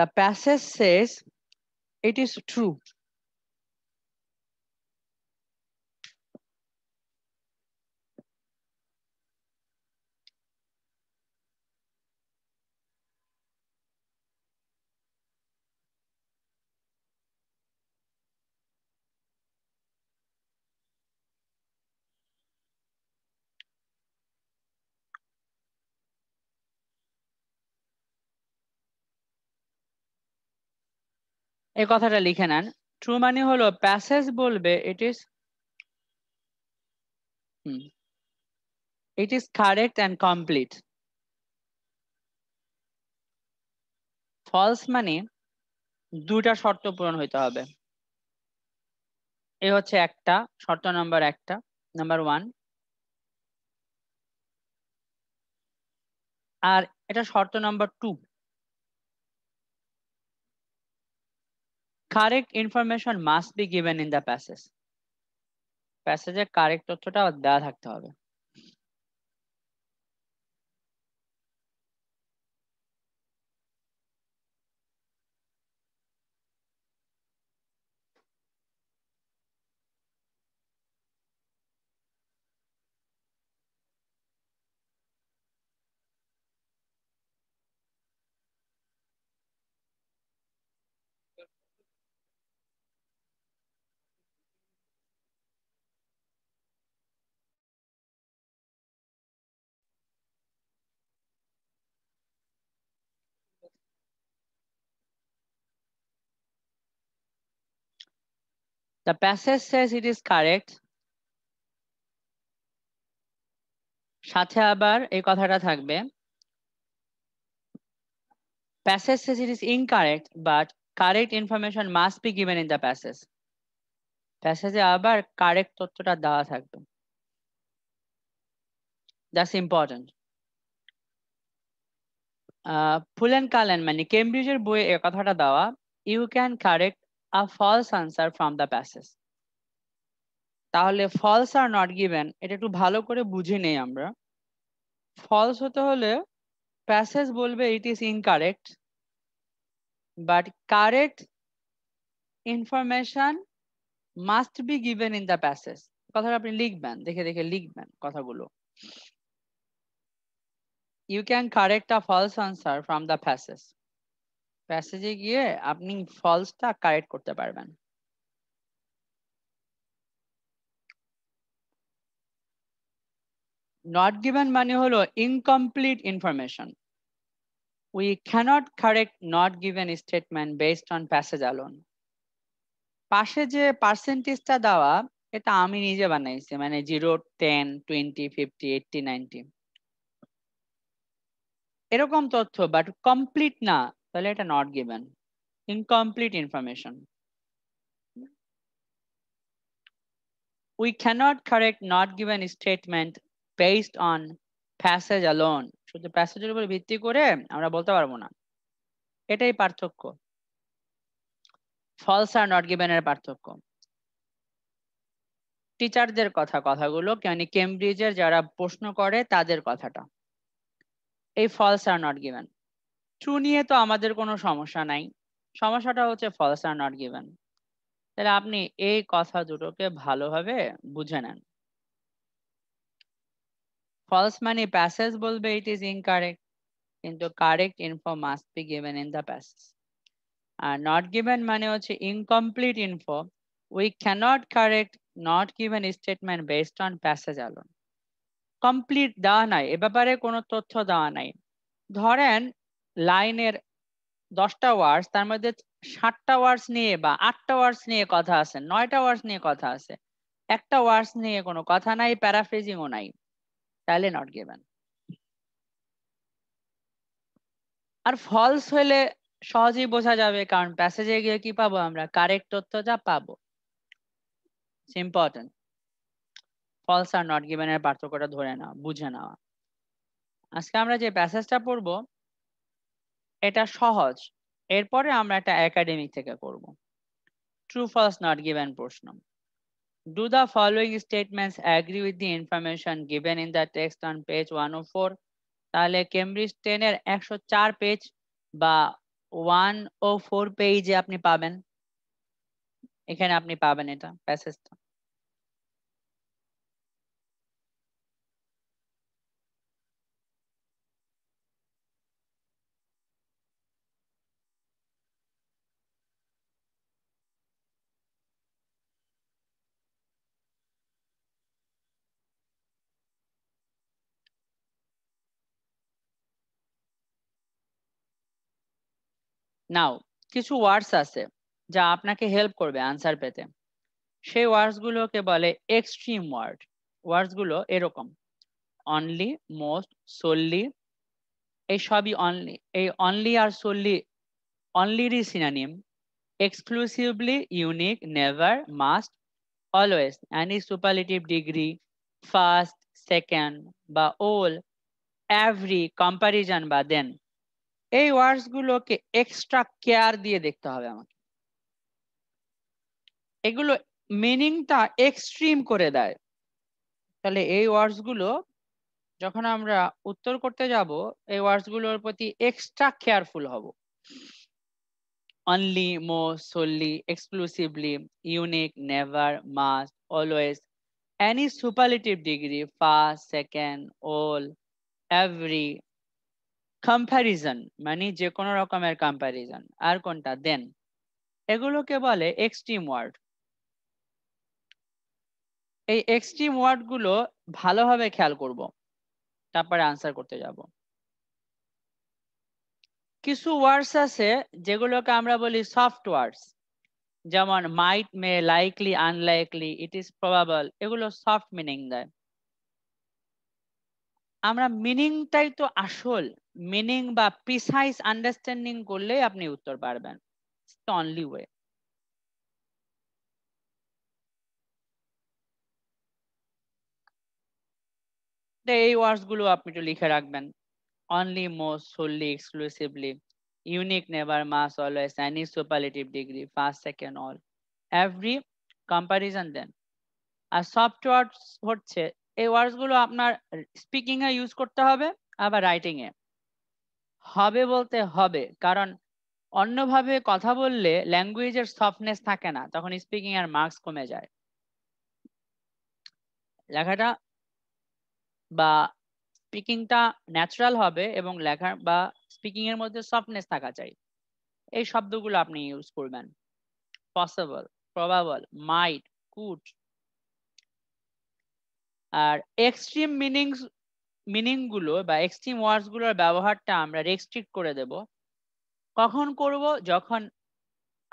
The passage says it is true এই কথাটা লিখে নেন ট্রু মানে হলো প্যাসেজ বলবে it is it is correct and complete false মানে দুটা শর্ত পূরণ হইতে হবে এ হচ্ছে একটা শর্ত নাম্বার একটা নাম্বার ওয়ান আর এটা শর্ত number two correct information must be given in the passage Passage প্যাসেজে কারেক্ট তথ্যটা দেওয়া থাকতে হবে The passage says it is correct. সাথে আবার এই কথাটা থাকবে passage says it is incorrect but correct information must be given in the passage প্যাসেজে আবার কারেক্ট তথ্যটা দেওয়া থাকবে দ্যাটস ইম্পর্টেন্ট ফুলেন কালেন মানে কেমব্রিজের বইয়ে এ কথাটা দেওয়া you can correct a false answer from the passage তাহলে ফলস আর নট গিভেন এটা একটু ভালো করে বুঝে নেই আমরা ফলস হতে হলে প্যাসেজ বলবে it is incorrect but correct information must be given in the passage কথাটা আপনি লিখবেন দেখে দেখে লিখবেন কথাগুলো you can correct a false answer from the passage. প্যাসেজে গিয়ে আপনি ফলসটা কারেক্ট করতে পারবেন নট গিভেন মানে হলো incomplete information we cannot correct not given statement based on passage alone পাশে যে পার্সেন্টেজটা দেওয়া এটা আমি নিজে বানাইছি মানে zero ten twenty fifty eighty ninety এরকম তথ্য বাট কমপ্লিট না তাহলে এটা not given incomplete information we cannot correct not given statement based on passage alone শুধু প্যাসেজের উপর ভিত্তি করে আমরা বলতে পারবো না এটাই পার্থক্য ফলস আর নট গিভেন এর পার্থক্য টিচারদের কথা কথাগুলো মানে কেমব্রিজের যারা প্রশ্ন করে তাদের কথাটা এই ফলস আর নট গিভেন ট্রু নিয়ে তো আমাদের কোনো সমস্যা নাই সমস্যাটা হচ্ছে ফলস আর নট গিভেন তাহলে আপনি এই কথা দুটোকে ভালোভাবে বুঝে নেন ফলস মানে প্যাসেজ বলবে ইট ইজ ইনকারেক্ট কিন্তু correct info must be given in the passage আর নট গিভেন মানে হচ্ছে incomplete info we cannot correct not given statement based on passage alone complete দেওয়া নাই এ ব্যাপারে কোনো তথ্য দেওয়া নাই ধরেন লাইনের দশটা ওয়ার্ডস তার মধ্যে সাতটা ওয়ার্ডস নিয়ে বা আটটা ওয়ার্ডস নিয়ে কথা আছে নয়টা ওয়ার্ডস নিয়ে কথা আছে একটা ওয়ার্ডস নিয়ে কোনো কথা নাই প্যারাফ্রেজিংও নাই তাহলে নট গিভেন আর ফলস হলে সহজেই বোঝা যাবে কারণ প্যাসেজে গিয়ে কি পাবো আমরা কারেক্ট তথ্য যা পাবো ইম্পর্টেন্ট ফলস আর নট গিভেনের পার্থক্যটা ধরে নেওয়া বুঝে নেওয়া আজকে আমরা যে প্যাসেজটা পড়বো এটা সহজ এরপরে আমরা একটা একাডেমিক থেকে করব ট্রু ফলস নট গিভেন প্রশ্ন following statements agree with the information given in the text on page one o four তাহলে কেমব্রিজ টেনের একশো চার পেজ বা ওয়ান ও ফোর পেজে আপনি পাবেন এখানে আপনি পাবেন এটা প্যাসেজটা নাও কিছু ওয়ার্ডস আছে যা আপনাকে হেল্প করবে আনসার পেতে সেই ওয়ার্ডসগুলোকে বলে এক্সট্রিম ওয়ার্ড ওয়ার্ডসগুলো এরকম অনলি মোস্ট সোললি এই সবই অনলি এই অনলি আর সোললি অনলিরই synonym exclusively unique never must always any superlative degree first second বা ওল এভরি কম্পারিজন বা দেন এই ওয়ার্ডস গুলোকে এক্সট্রা কেয়ার দিয়ে দেখতে হবে আমাকে এগুলো মিনিংটা এক্সট্রিম করে দেয় তাহলে এই ওয়ার্ডস গুলো যখন আমরা উত্তর করতে যাব এই ওয়ার্ডস গুলোর প্রতি এক্সট্রা কেয়ারফুল হব অনলি মো solely exclusively unique never must always any superlative degree first second all every comparison মানে যে কোনো রকমের কম্প্যারিজন আর কোনটা দেন এগুলোকে বলে এক্সট্রিম ওয়ার্ড এই এক্সট্রিম ওয়ার্ড গুলো ভালোভাবে খেয়াল করব তারপরে আনসার করতে যাব কিছু ওয়ার্ডস আছে যেগুলোকে আমরা বলি সফট ওয়ার্ডস যেমন might may likely unlikely it is probable এগুলো সফট মিনিং দেয় আমরা মিনিংটাই তো আসল মিনিং বা প্রিসাইজ আন্ডারস্ট্যান্ডিং করলে আপনি উত্তর পারবেন অনলি ওয়ে এই ওয়ার্ডস গুলো আপনি একটু লিখে রাখবেন only most solely exclusively unique never must always any superlative degree first second all every comparison then আর সফট ওয়ার্ডস হচ্ছে এই ওয়ার্ডস গুলো আপনার স্পিকিং এ ইউজ করতে হবে আবার রাইটিং এ হবে বলতে হবে কারণ অন্যভাবে কথা বললে ল্যাঙ্গুয়েজের সফটনেস থাকে না তখন স্পিকিং আর মার্কস কমে যায় লেখাটা বা স্পিকিংটা ন্যাচারাল হবে এবং লেখা বা স্পিকিং এর মধ্যে সফটনেস থাকা চাই এই শব্দগুলো আপনি ইউজ করবেন পসিবল প্রবাবল মাইট কুড আর এক্সট্রিম মিনিংস মিনিংগুলো বা এক্সট্রিম ওয়ার্ডস গুলোর ব্যবহারটা আমরা রেস্ট্রিক্ট করে দেব কখন করব যখন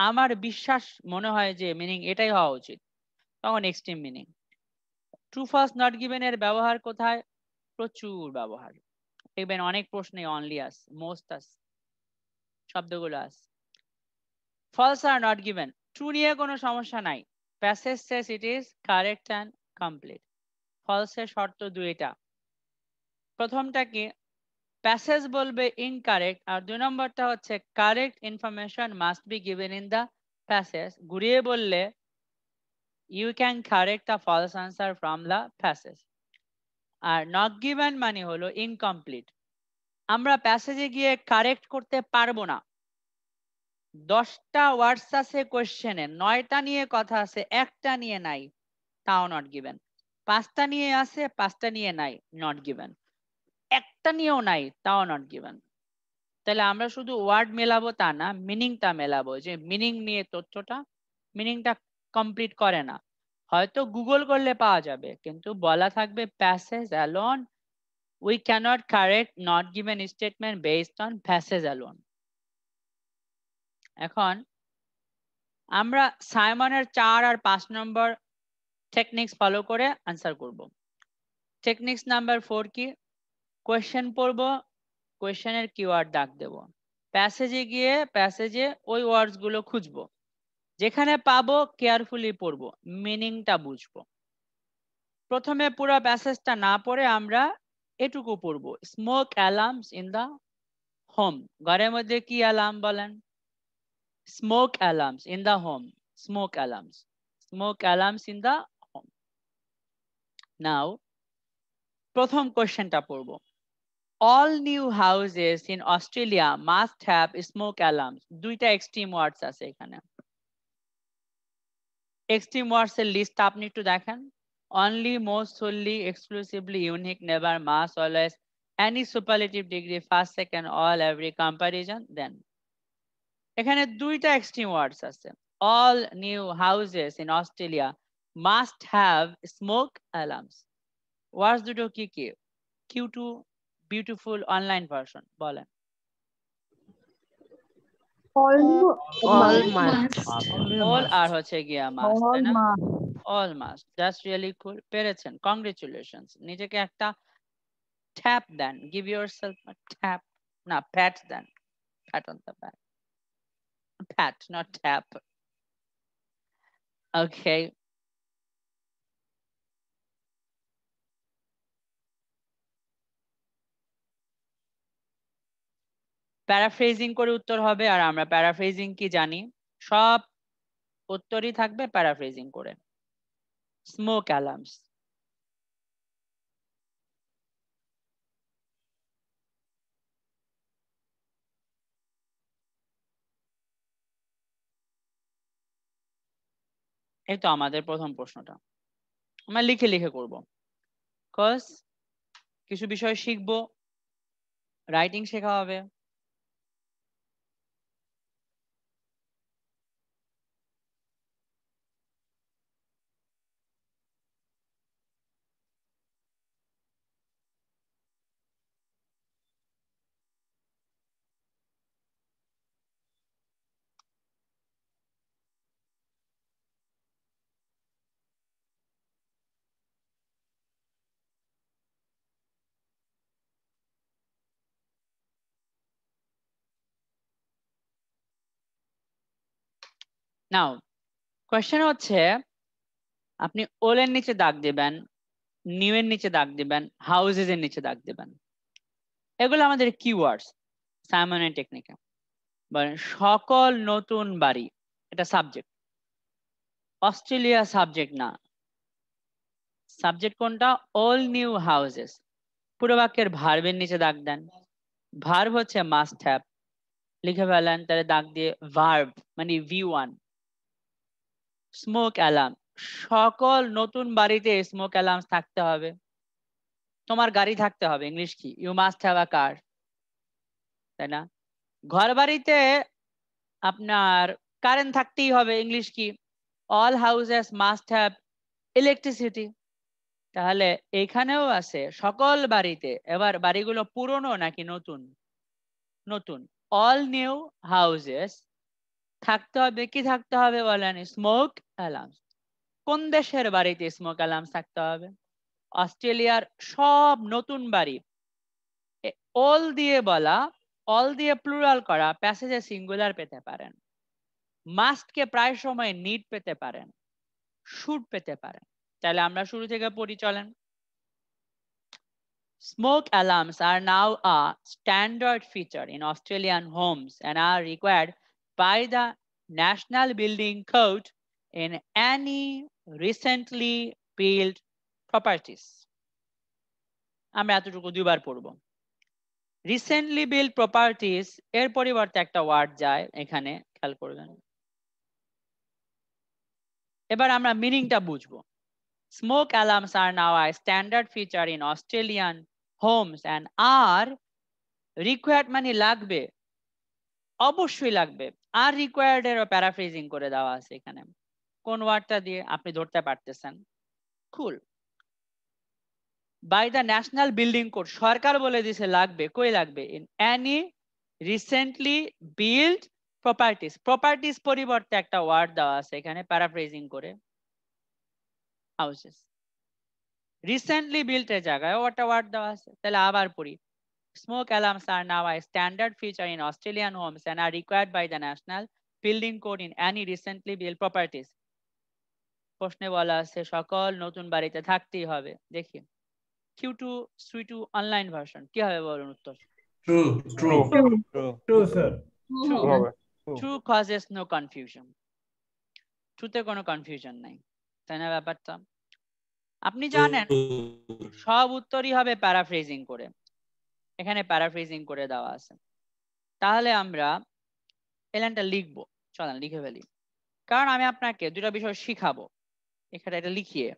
আমার বিশ্বাস মনে হয় যে মিনিং এটাই হওয়া উচিত তখন extreme meaning true first not given এর ব্যবহার কোথায় প্রচুর ব্যবহার দেখবেন অনেক প্রশ্নে অনলি আস মোস্ট আস শব্দগুলো আস ফলস আর নট গিভেন ট্রু নিয়ে কোনো সমস্যা নাই passage says it is correct and complete ফলসের শর্ত দুইটা প্রথমটাকে প্যাসেজ বলবে ইনকারেক্ট আর দুই নম্বরটা হচ্ছে correct information must be given in the passage ঘুরিয়ে বললে you can correct the false answer from the passage আর নট গিভেন মানে হলো ইনকমপ্লিট আমরা প্যাসেজে গিয়ে কারেক্ট করতে পারবো না দশটা ওয়ার্ডস আছে কোয়েশ্চেনে নয়টা নিয়ে কথা আছে একটা নিয়ে নাই তাও নট গিভেন পাঁচটা নিয়ে আছে পাঁচটা নিয়ে নাই নট গিভেন একটা নিয়েও নাই তাও নট গিভেন তাহলে আমরা শুধু ওয়ার্ড মেলাবো তা না মিনিংটা মেলাবো যে মিনিং নিয়ে তথ্যটা মিনিংটা কমপ্লিট করে না হয়তো গুগল করলে পাওয়া যাবে কিন্তু বলা থাকবে passage alone we cannot correct not given statement based on passage alone এখন আমরা সাইমনের চার আর পাঁচ নম্বর টেকনিক্স ফলো করে আনসার করব টেকনিক্স নাম্বার ফোর কি কোয়েশ্চেন পড়ব কোয়েশ্চেনের কিওয়ার্ড ডাক দেব প্যাসেজে গিয়ে প্যাসেজে ওই ওয়ার্ডসগুলো খুঁজবো যেখানে পাবো কেয়ারফুলি পড়বো মিনিংটা বুঝবো প্রথমে পুরো প্যাসেজটা না পড়ে আমরা এটুকু পড়বো smoke alarms in the home ঘরের মধ্যে কি অ্যালার্ম বলেন smoke alarms in the home smoke alarms smoke alarms in the home now প্রথম কোশ্চেনটা পড়বো all new houses in Australia must have smoke alarms. দুইটা extreme words আছে এখানে। Extreme words এর list আপনি একটু দেখেন। Only, most, solely, exclusively, unique, never, must, always, any superlative degree, first, second, all, every, comparison, then. এখানে দুইটা extreme words আছে। All new houses in Australia must have smoke alarms. Words দুটো কি কি? Q2 beautiful online version বলেন all all must all আর হচ্ছে গিয়া must তাই না all must that's really cool পেরেছেন congratulations নিজেকে একটা tap দেন give yourself a tap না pat দেন pat on the back pat not tap okay paraphrasing করে উত্তর হবে আর আমরা প্যারাফ্রেজিং কি জানি সব উত্তরই থাকবে প্যারাফ্রেজিং করে স্মোক অ্যালার্মস এই তো আমাদের প্রথম প্রশ্নটা আমরা লিখে লিখে করব কজ কিছু বিষয় শিখবো রাইটিং শেখা হবে নাও কোয়েশ্চেন হচ্ছে আপনি ওলের নিচে দাগ দিবেন নিউ এর নিচে দাগ দিবেন হাউজেস এর নিচে দাগ দিবেন এগুলো আমাদের কিওয়ার্ডস সাইমনের টেকনিকে বলেন সকল নতুন বাড়ি এটা সাবজেক্ট অস্ট্রেলিয়া সাবজেক্ট না সাবজেক্ট কোনটা অল নিউ হাউজেস পুরো বাক্যের ভার্বের নিচে দাগ দেন ভার্ভ হচ্ছে মাস্ট হ্যাপ লিখে ফেলেন তাহলে দাগ দিয়ে ভার্ভ মানে ভি ওয়ান স্মোক অ্যালার্ম সকল নতুন বাড়িতে স্মোক অ্যালার্ম থাকতে হবে তোমার গাড়ি থাকতে হবে ইংলিশ কি you must have a car তাই না ঘর বাড়িতে আপনার কারেন্ট থাকতেই হবে ইংলিশ কি all houses must have electricity তাহলে এখানেও আছে সকল বাড়িতে এবার বাড়িগুলো পুরনো নাকি নতুন নতুন অল নিউ হাউজেস থাকতে হবে কি থাকতে হবে বলেন স্মোক অ্যালার্মস কোন দেশের বাড়িতে স্মোক অ্যালার্মস থাকতে হবে অস্ট্রেলিয়ার সব নতুন বাড়ি অল দিয়ে বলা অল দিয়ে প্লুরাল করা প্যাসেজে সিঙ্গুলার পেতে পারেন মাস্টকে প্রায় সময় নিট পেতে পারেন শুট পেতে পারেন তাহলে আমরা শুরু থেকে পড়ি চলেন Smoke alarms are now a standard feature in Australian homes and are required by the National Building Code in any recently built properties. আমরা এতটুকু দুইবার পড়ব রিসেন্টলি বিল্ড প্রপার্টিস এর পরিবর্তে একটা ওয়ার্ড যায় এখানে খেয়াল করবেন এবার আমরা মিনিংটা বুঝবো Smoke alarms are now a standard feature in Australian homes and are required মানে লাগবে অবশ্যই লাগবে আর required এর প্যারাফ্রেজিং করে দেওয়া আছে এখানে কোন ওয়ার্ডটা দিয়ে আপনি ধরতে পারতেছেন কুল by the national building code সরকার বলে দিছে লাগবে কই লাগবে in any recently build properties properties পরিবর্তে একটা ওয়ার্ড দেওয়া আছে এখানে প্যারাফ্রেজিং করে হাউসেস রিসেন্টলি বিল্টের জায়গায় ওটা ওয়ার্ড দেওয়া আছে তাহলে আবার পড়ি smoke alarms are now a standard feature in Australian homes and are required by the national building code in any recently build properties প্রশ্নে বলা আছে সকল নতুন বাড়িতে থাকতেই হবে দেখি কিউ টু সুই টু অনলাইন ভার্সন কি হবে বলুন উত্তর true true true sir true কজেস নো কনফিউশন ট্রুতে কোনো কনফিউশন নাই তাই না ব্যাপারটা আপনি জানেন সব উত্তরই হবে প্যারাফ্রেজিং করে এখানে প্যারাফ্রেজিং করে দেওয়া আছে তাহলে আমরা এলানটা লিখবো চলেন লিখে ফেলি কারণ আমি আপনাকে দুটা বিষয় শিখাবো এখানে এটা লিখিয়ে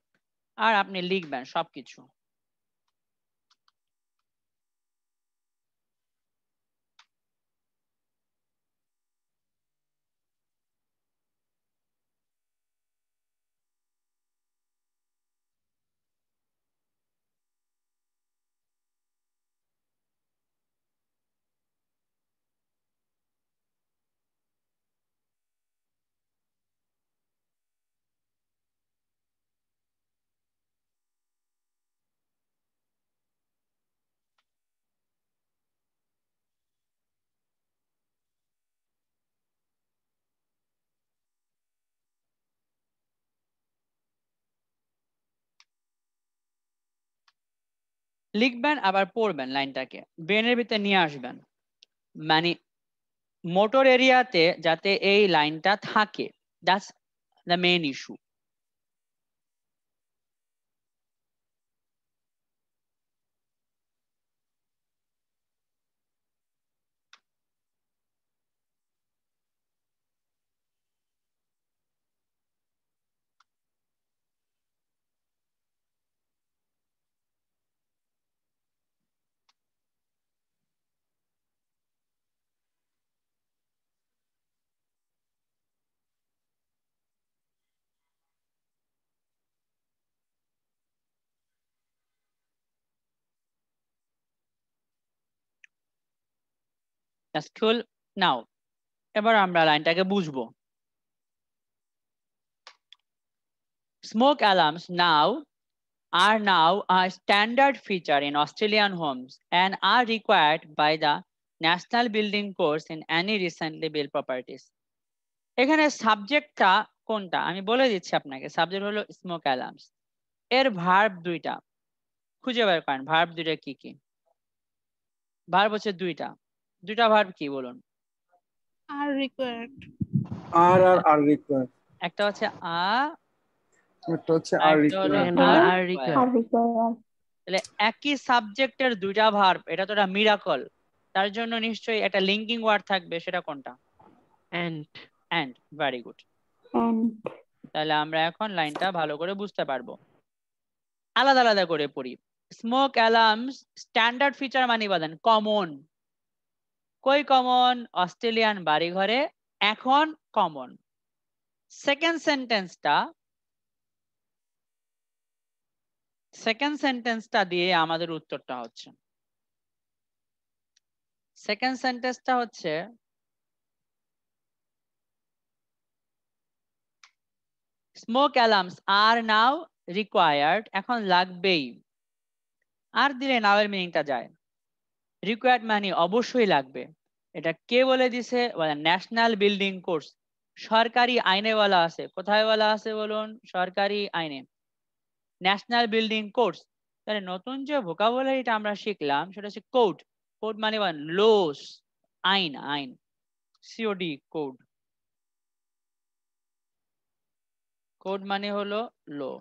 আর আপনি লিখবেন সবকিছু লিখবেন আবার পড়বেন লাইনটাকে ব্রেনের ভিতরে নিয়ে আসবেন মানে মোটর এরিয়াতে যাতে এই লাইনটা থাকে that's the main issue That's cool. Now, এবার আমরা লাইনটাকে বুঝবো Smoke alarms now are now a standard feature in Australian homes and are required by the National Building Course in any recently built properties. এখানে সাবজেক্টটা কোনটা আমি বলে দিচ্ছি আপনাকে সাবজেক্ট হলো স্মোক অ্যালার্মস এর ভার্ব দুইটা খুঁজে বের করেন ভার্ব দুইটা কি কি ভার্ব হচ্ছে দুইটা দুইটা ভার্ব কি বলুন আর রিকোয়ার্ড আর আর আর রিকোয়ার্ড একটা হচ্ছে আ একটা হচ্ছে আর রিকোয়ার্ড আর রিকোয়ার্ড তাহলে একই সাবজেক্টের দুইটা ভার্ব এটা তো একটা মিরাকল তার জন্য নিশ্চয়ই একটা লিঙ্কিং ওয়ার্ড থাকবে সেটা কোনটা এন্ড এন্ড ভেরি গুড তাহলে আমরা এখন লাইনটা ভালো করে বুঝতে পারবো আলাদা আলাদা করে পড়ি স্মোক অ্যালার্মস স্ট্যান্ডার্ড ফিচার মানি বলেন কমন কই কমন অস্ট্রেলিয়ান বাড়িঘরে এখন কমন সেকেন্ড সেন্টেন্সটা সেকেন্ড সেন্টেন্সটা দিয়ে আমাদের উত্তরটা হচ্ছে সেকেন্ড সেন্টেন্সটা হচ্ছে smoke alarms are now required এখন লাগবেই আর দিলে নাও এর মিনিংটা যায় রিকোয়ার্ড মানি অবশ্যই লাগবে এটা কে বলে দিছে ন্যাশনাল বিল্ডিং কোর্স সরকারি আইনে বলা আছে কোথায় বলা আছে বলুন সরকারি আইনে ন্যাশনাল বিল্ডিং কোর্স তাহলে নতুন যে ভোকাবুলারিটা আমরা শিখলাম সেটা হচ্ছে কোড কোড মানে লোস আইন আইন সিওডি কোড কোড মানে হলো লো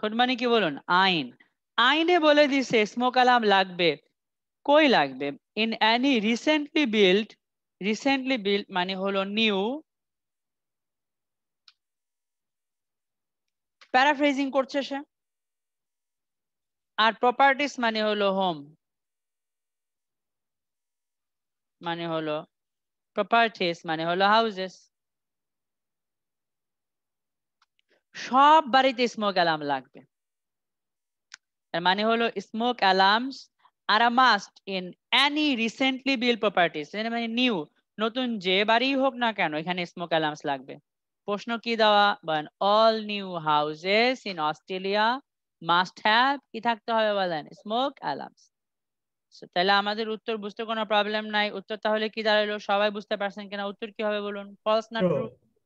কোড মানে কি বলুন আইন আইনে বলে দিছে স্মোক অ্যালার্ম লাগবে কই লাগবে in any recently build recently build মানে হলো নিউ প্যারাফ্রেজিং করছে সে আর প্রপার্টিস মানে হলো হোম মানে হলো প্রপার্টিস মানে হলো হাউজেস সব বাড়িতে স্মোক অ্যালার্ম লাগবে মানে হলো smoke alarms are a must in any recently built properties মানে নিউ নতুন যে বাড়ি হোক না কেন এখানে স্মোক অ্যালার্মস লাগবে প্রশ্ন কি দেওয়া বলেন all new houses in Australia must have কি থাকতে হবে বলেন স্মোক অ্যালার্মস তাহলে আমাদের উত্তর বুঝতে কোনো প্রবলেম নাই উত্তর তাহলে কি দাঁড়ালো সবাই বুঝতে পারছেন কিনা উত্তর কি হবে বলুন ফলস না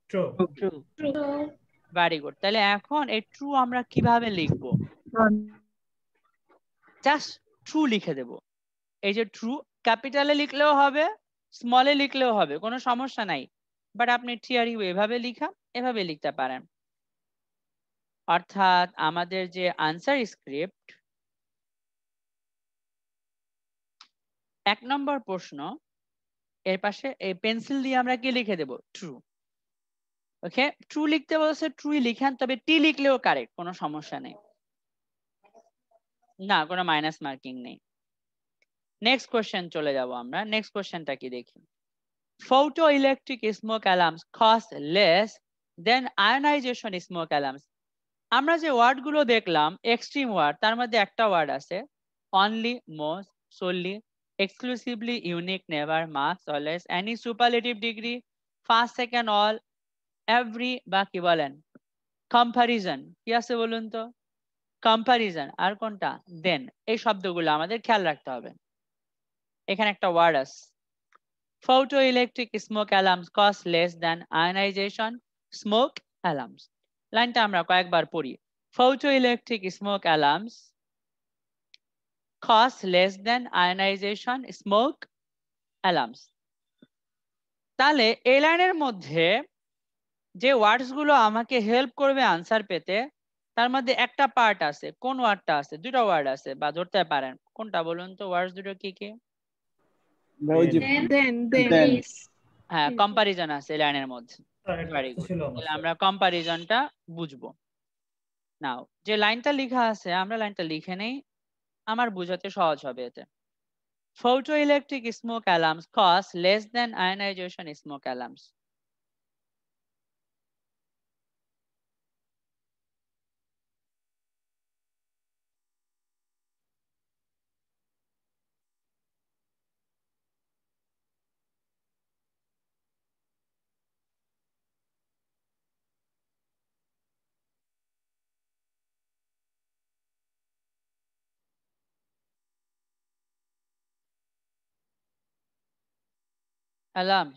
ট্রু ট্রু ভেরি গুড তাহলে এখন এই ট্রু আমরা কিভাবে লিখবো জাস্ট ট্রু লিখে দেব এই যে ট্রু ক্যাপিটালে লিখলেও হবে স্মলে লিখলেও হবে কোনো সমস্যা নাই বাট আপনি থিয়ারি এভাবে লিখা এভাবে লিখতে পারেন অর্থাৎ আমাদের যে আনসার স্ক্রিপ্ট এক নম্বর প্রশ্ন এর পাশে এই পেন্সিল দিয়ে আমরা কি লিখে দেব ট্রু ওকে ট্রু লিখতে বলছে ট্রুই লিখেন তবে টি লিখলেও কারেক্ট কোনো সমস্যা নেই না কোনো মাইনাস মার্কিং নেই নেক্সট কোশ্চেন চলে যাব আমরা নেক্সট কোয়েশ্চেনটা কি দেখি photo electric smoke alarms cost less than ionisation smoke alarms আমরা যে ওয়ার্ড গুলো দেখলাম এক্সট্রিম ওয়ার্ড তার মধ্যে একটা ওয়ার্ড আছে only most solely exclusively unique never must always any superlative degree first second all every বা কি বলেন কম্পারিজন কি আছে বলুন তো কম্পারিজন আর কোনটা দেন এই শব্দগুলো আমাদের খেয়াল রাখতে হবে এখানে একটা ওয়ার্ড আস photoelectric smoke alarms cost less than ionisation smoke alarms লাইনটা আমরা কয়েকবার পড়ি photoelectric smoke alarms cost less than ionisation smoke alarms তাহলে এই লাইনের মধ্যে যে ওয়ার্ডসগুলো আমাকে হেল্প করবে আনসার পেতে তার মধ্যে একটা পার্ট আছে কোন ওয়ার্ডটা আছে দুটো ওয়ার্ড আছে বা ধরতে পারেন কোনটা বলুন তো ওয়ার্ডস দুটো কি কি হ্যাঁ কম্পারিজন আছে লাইনের মধ্যে আমরা কম্পারিজনটা বুঝবো নাও যে লাইনটা লিখা আছে আমরা লাইনটা লিখে নেই আমার বুঝাতে সহজ হবে এতে electric smoke alarms cost less than ionisation smoke alarms alarm.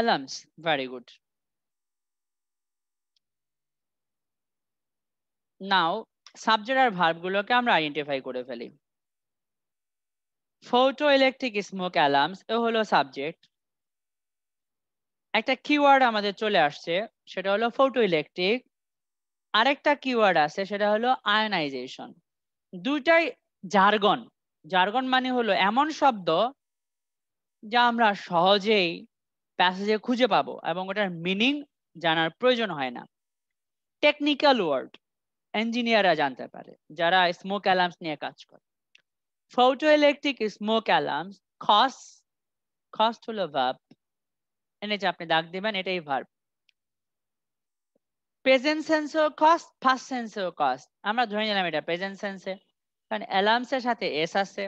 Alarms, very good. Now subject আর ভার্বগুলোকে আমরা আইডেন্টিফাই করে ফেলি ফোটোইলেকট্রিক স্মোক অ্যালার্মস এ হলো সাবজেক্ট একটা কিওয়ার্ড আমাদের চলে আসছে সেটা হলো ফোটোইলেকট্রিক আরেকটা কিওয়ার্ড আছে সেটা হলো আয়নাইজেশন দুইটাই জার্গন জারগন মানে হলো এমন শব্দ যা আমরা সহজেই প্যাসেজে খুঁজে পাবো এবং ওটার মিনিং জানার প্রয়োজন হয় না টেকনিক্যাল ওয়ার্ড ইঞ্জিনিয়াররা জানতে পারে যারা স্মোক অ্যালার্মস নিয়ে কাজ করে photoelectric smoke alarms cause cost হলো verb এনে যে আপনি দাগ দিবেন এটাই verb প্রেজেন্ট সেন্সর কস্ট ফার্স্ট সেন্সর কস্ট আমরা ধরে নিলাম এটা প্রেজেন্ট সেন্সে কারণ অ্যালার্মসের সাথে এস আছে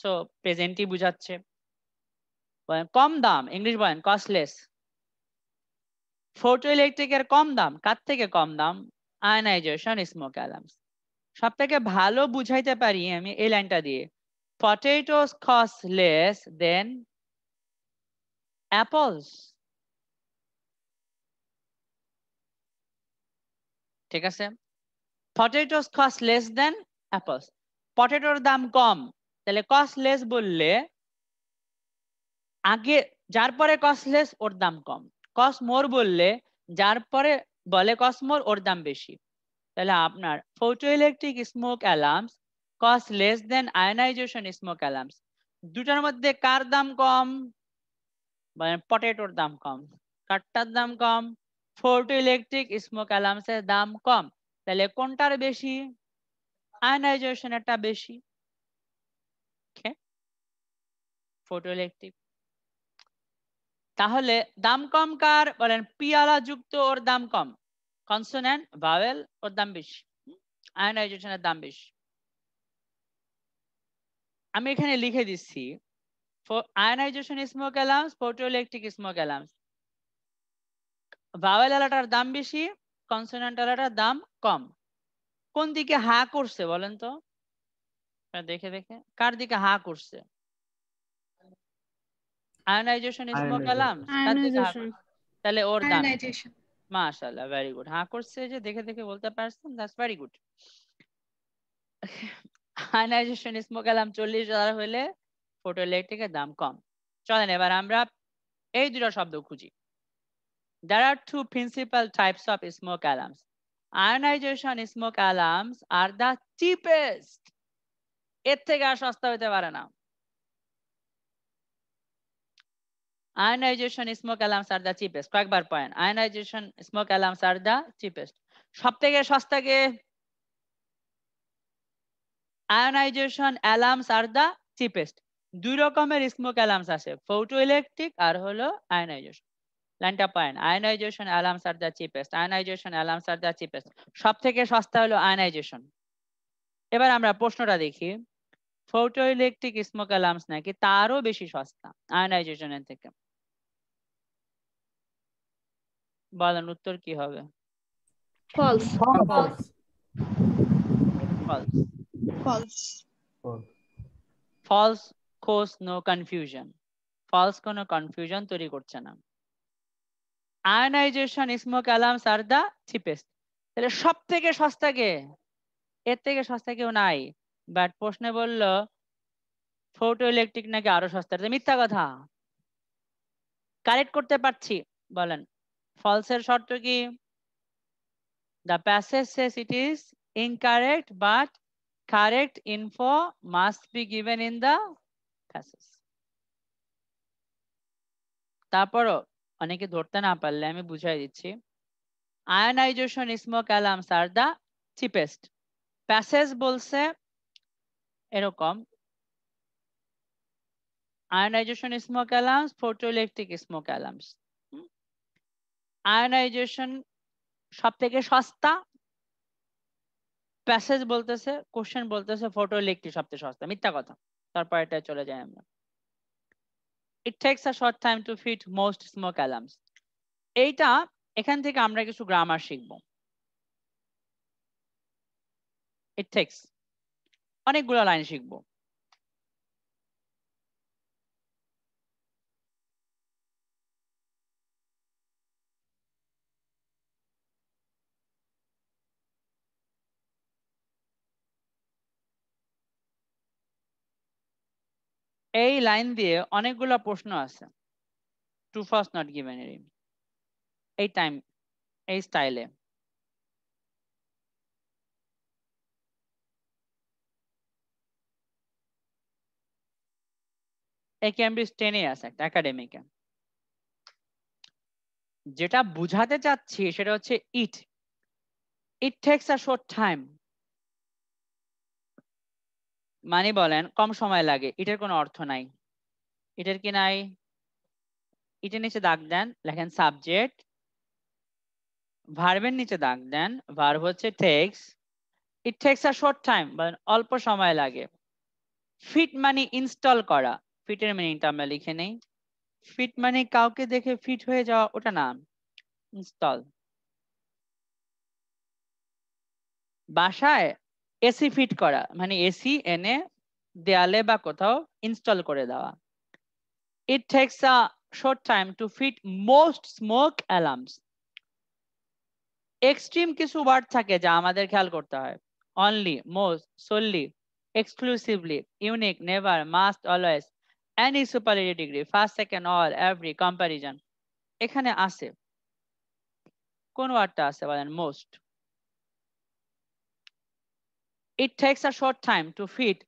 সো প্রেজেন্টই বুঝাচ্ছে কম দাম ইংলিশ বলেন কস্টলেস ফোটো ইলেকট্রিকের কম দাম কার থেকে কম দাম আয়নাইজেশন স্মোক অ্যালার্মস সব থেকে ভালো বুঝাইতে পারি আমি এই লাইনটা দিয়ে potatoes cost less than apples. ঠিক আছে potatoes cost less than apples. পটেটোর দাম কম তাহলে কস্ট লেস বললে আগে যার পরে কস্ট লেস ওর দাম কম কস্ট মোর বললে যার পরে বলে কস্ট মোর ওর দাম বেশি তাহলে আপনার photoelectric smoke alarms cost less than ionisation smoke alarms দুটার মধ্যে কার দাম কম মানে পটেটোর দাম কম কাঠটার দাম কম ফোর্টো ইলেকট্রিক স্মোক অ্যালার্মসের দাম কম তাহলে কোনটার বেশি আয়নাইজেশনেরটা বেশি ফোটো ইলেকট্রিক তাহলে দাম কম কার বলেন পিয়ালা যুক্ত ওর দাম কম কনসোনেন্ট ভাওয়েল ওর দাম বেশি আয়নাইজেশনের দাম বেশি আমি এখানে লিখে দিচ্ছি for smoke smoke alarms photoelectric স্মোক alarms ভাওয়েল আলাটার দাম বেশি কনসোনেন্ট আলাটার দাম কম কোন দিকে হা করছে বলেন তো দেখে দেখে কার দিকে হা করছে আয়নাইজেশন স্মোক অ্যালার্ম তাহলে ওর দাম মাশাআল্লাহ ভেরি গুড হা করছে যে দেখে দেখে বলতে পারছেন that's very good ionisation smoke alarm চল্লিশ ডলার হলে ফটোলাইটিকের দাম কম চলেন এবার আমরা এই দুটো শব্দ খুঁজি there are two principal types of smoke alarms ionisation smoke alarms R the cheapest এর থেকে আর সস্তা হতে পারে না ionisation smoke alarms R the cheapest কয়েকবার point ionisation smoke alarms R the cheapest সব থেকে সস্তা কে ionisation alarms are the cheapest দুই রকমের স্মোক অ্যালার্মস আছে ফোটো ইলেকট্রিক আর হলো আয়োনাইজেশন লাইনটা point ionisation alarms R the cheapest ionisation alarms R the cheapest সব থেকে সস্তা হলো আয়োনাইজেশন এবার আমরা প্রশ্নটা দেখি ফোটো ইলেকট্রিক স্মোক অ্যালার্মস নাকি তারও বেশি সস্তা এর থেকে বলেন উত্তর কি হবে false false false False. False. False cause no confusion. False কোনো confusion তৈরি করছে না। Ionisation smoke alarm are the cheapest তাহলে সব থেকে সস্তা কে এর থেকে সস্তা কেউ নাই বাট প্রশ্নে বলল ফটো ইলেকট্রিক নাকি আরো সস্তা এটা মিথ্যা কথা কারেক্ট করতে পারছি বলেন ফলসের শর্ত কি the passage says it is incorrect but correct info must be given in the thesis. তারপরও অনেকে ধরতে না পারলে আমি বুঝাই দিচ্ছি ionisation smoke alarms are the cheapest passage বলছে এরকম ionisation smoke alarms photoelectric smoke alarms ionisation সব থেকে সস্তা প্যাসেজ বলতেছে কোশ্চেন বলতেছে ফটো লিখতে সবচেয়ে সস্তা মিথ্যা কথা তারপর এটা চলে যায় আমরা it takes a short time to fit most smoke alarms এইটা এখান থেকে আমরা কিছু গ্রামার শিখব ইট টেকস অনেকগুলো লাইন শিখবো এই লাইন দিয়ে অনেকগুলো প্রশ্ন আছে টু ফার্স্ট নট গিভেন এই টাইম এই স্টাইলে এই ক্যামব্রিজ টেনে আছে একটা একাডেমিকে যেটা বুঝাতে চাচ্ছি সেটা হচ্ছে it it takes a short time মানে বলেন কম সময় লাগে এটার কোনো অর্থ নাই এটার কি নাই এটার নিচে দাগ দেন লেখেন সাবজেক্ট ভার্বের নিচে দাগ দেন ভার্ব হচ্ছে takes it takes a short time বলেন অল্প সময় লাগে ফিট মানে ইনস্টল করা ফিটের মিনিংটা আমরা লিখে নেই ফিট মানে কাউকে দেখে ফিট হয়ে যাওয়া ওটা না ইনস্টল বাসায় এসি ফিট করা মানে এসি এনে দেয়ালে বা কোথাও ইনস্টল করে দেওয়া it takes a short time to fit most smoke alarms extreme কিছু ওয়ার্ড থাকে যা আমাদের খেয়াল করতে হয় only most solely exclusively unique never must always any superiority degree first second all every comparison এখানে আছে কোন ওয়ার্ডটা আছে বলেন most It takes a short time to fit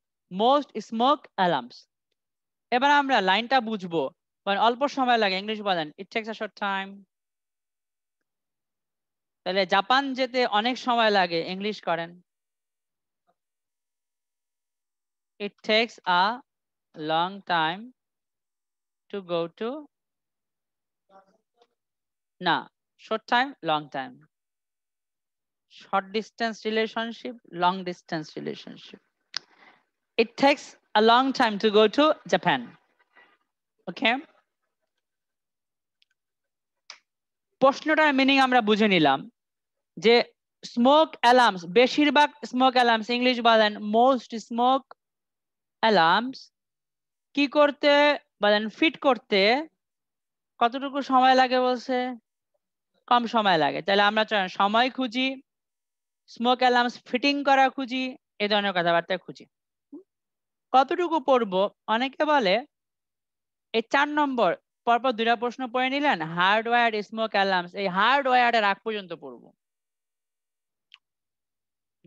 most smoke alarms. এবার আমরা লাইনটা বুঝবো মানে অল্প সময় লাগে ইংলিশ বলেন it takes a short time তাহলে জাপান যেতে অনেক সময় লাগে ইংলিশ করেন it takes a long time to go to না short time long time short distance relationship, long distance relationship. It takes a long time to go to Japan. Okay? প্রশ্নটার meaning আমরা বুঝে নিলাম যে স্মোক অ্যালার্মস বেশিরভাগ smoke alarms English বলেন most smoke alarms কি করতে বলেন ফিট করতে কতটুকু সময় লাগে বলছে কম সময় লাগে তাহলে আমরা সময় খুঁজি স্মোক অ্যালার্মস ফিটিং করা খুঁজি এ ধরনের কথাবার্তা খুঁজি কতটুকু পড়ব অনেকে বলে এই চার নম্বর পরপর দুটা প্রশ্ন পড়ে নিলেন হার্ডওয়ার্ড স্মোক অ্যালার্মস এই হার্ডওয়্যারের আগ পর্যন্ত পড়ব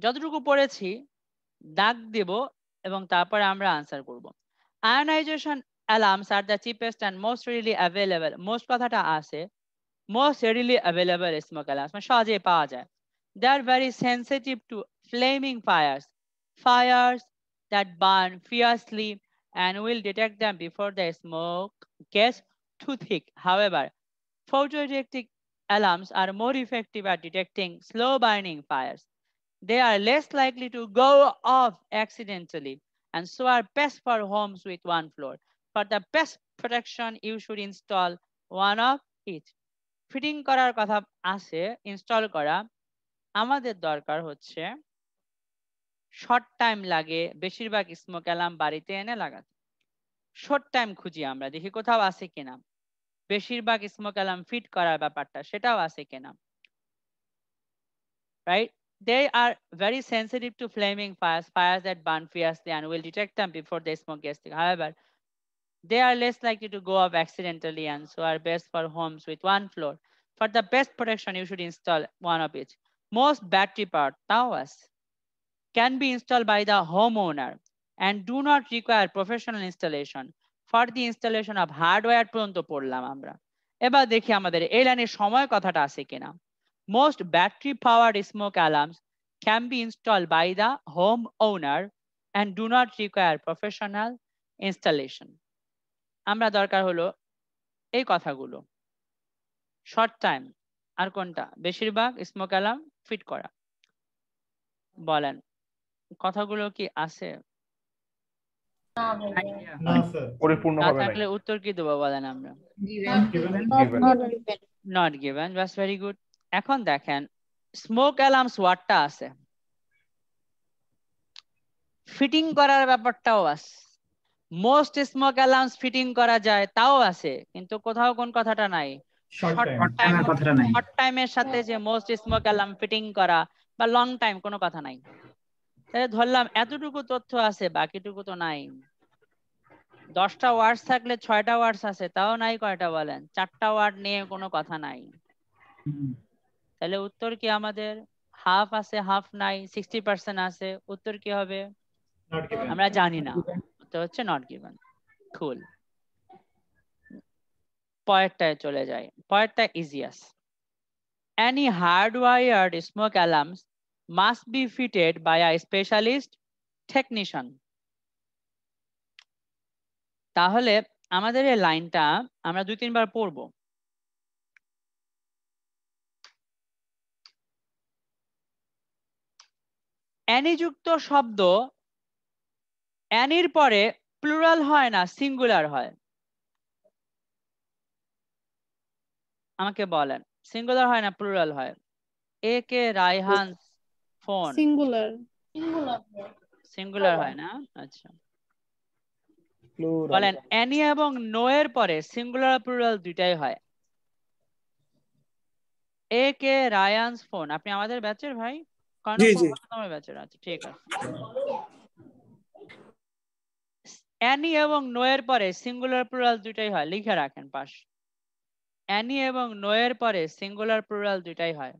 যতটুকু পড়েছি দাগ দেব এবং তারপরে আমরা আনসার করব ionisation alarms R the cheapest and most রিলি অ্যাভেলেবেল মোস্ট কথাটা আছে মোস্ট রিলি অ্যাভেলেবেল স্মোক অ্যালার্মস মানে সহজেই পাওয়া যায় They are very sensitive to flaming fires, fires that burn fiercely and will detect them before the smoke gets too thick. However, photodetective alarms are more effective at detecting slow burning fires. They are less likely to go off accidentally and so are best for homes with one floor. For the best protection, you should install one of each. Fitting করার কথা আছে install করা আমাদের দরকার হচ্ছে short time লাগে বেশিরভাগ smoke alarm বাড়িতে এনে লাগাতে শর্ট টাইম খুঁজি আমরা দেখি কোথাও আছে কিনা বেশিরভাগ স্মোক অ্যালার্ম ফিট করার ব্যাপারটা সেটাও আছে কিনা right? They are very sensitive to flaming fires, fires that burn fiercely and will detect them before they smoke gas. However, they are less likely to go off accidentally and so are best for homes with one floor. For the best protection, you should install one of each. Most battery powered towers can be installed by the homeowner and do not require professional installation. For the installation of hardware pronto porlam amra ebar dekhi amader ei line er shomoy kotha ta আছে kina most battery powered smoke alarms can be installed by the homeowner and do not require professional installation amra dorkar আমরা দরকার হলো এই কথাগুলো short time আর কোনটা বেশিরভাগ smoke alarm fit করা বলেন কথাগুলো কি আছে থাকলে উত্তর কি দেবো বলেন আমরা নট গিভেন বাস ভেরি গুড এখন দেখেন স্মোক অ্যালার্মস ওয়ার্ডটা আছে ফিটিং করার ব্যাপারটাও আছে মোস্ট স্মোক অ্যালার্মস ফিটিং করা যায় তাও আছে কিন্তু কোথাও কোন কথাটা নাই শর্ট এর সাথে যে মোস্ট স্মোক অ্যালার্ম ফিটিং করা বা লং টাইম কোনো কথা নাই তাহলে ধরলাম এতটুকু তথ্য আছে বাকিটুকু তো নাই দশটা ওয়ার্ডস থাকলে ছয়টা ওয়ার্ডস আছে তাও নাই কয়টা বলেন চারটা ওয়ার্ড নিয়ে কোনো কথা নাই তাহলে উত্তর কি আমাদের হাফ আছে হাফ নাই সিক্সটি পার্সেন্ট আছে উত্তর কি হবে আমরা জানি না উত্তর হচ্ছে নট গিভেন খুল পয়েরটায় চলে যাই পয়েরটা ইজিয়াস Any hardwired smoke alarms must be fitted by a specialist technician তাহলে আমাদের এই লাইনটা আমরা দুই তিনবার পড়ব অ্যানিযুক্ত শব্দ অ্যানির পরে প্লুরাল হয় না সিঙ্গুলার হয় আমাকে বলেন সিঙ্গুলার হয় না প্লুরাল হয় এ কে রাইহান ফোন সিঙ্গুলার সিঙ্গুলার হয় না আচ্ছা বলেন অ্যানি এবং নো এর পরে সিঙ্গুলার প্লুরাল দুইটাই হয় এ কে রায়ানস ফোন আপনি আমাদের ব্যাচের ভাই ব্যাচের আছে ঠিক আছে অ্যানি এবং নো এর পরে সিঙ্গুলার প্লুরাল দুইটাই হয় লিখে রাখেন পাশ অ্যানি এবং নোয়ের পরে সিঙ্গুলার প্লুরাল দুটাই হয়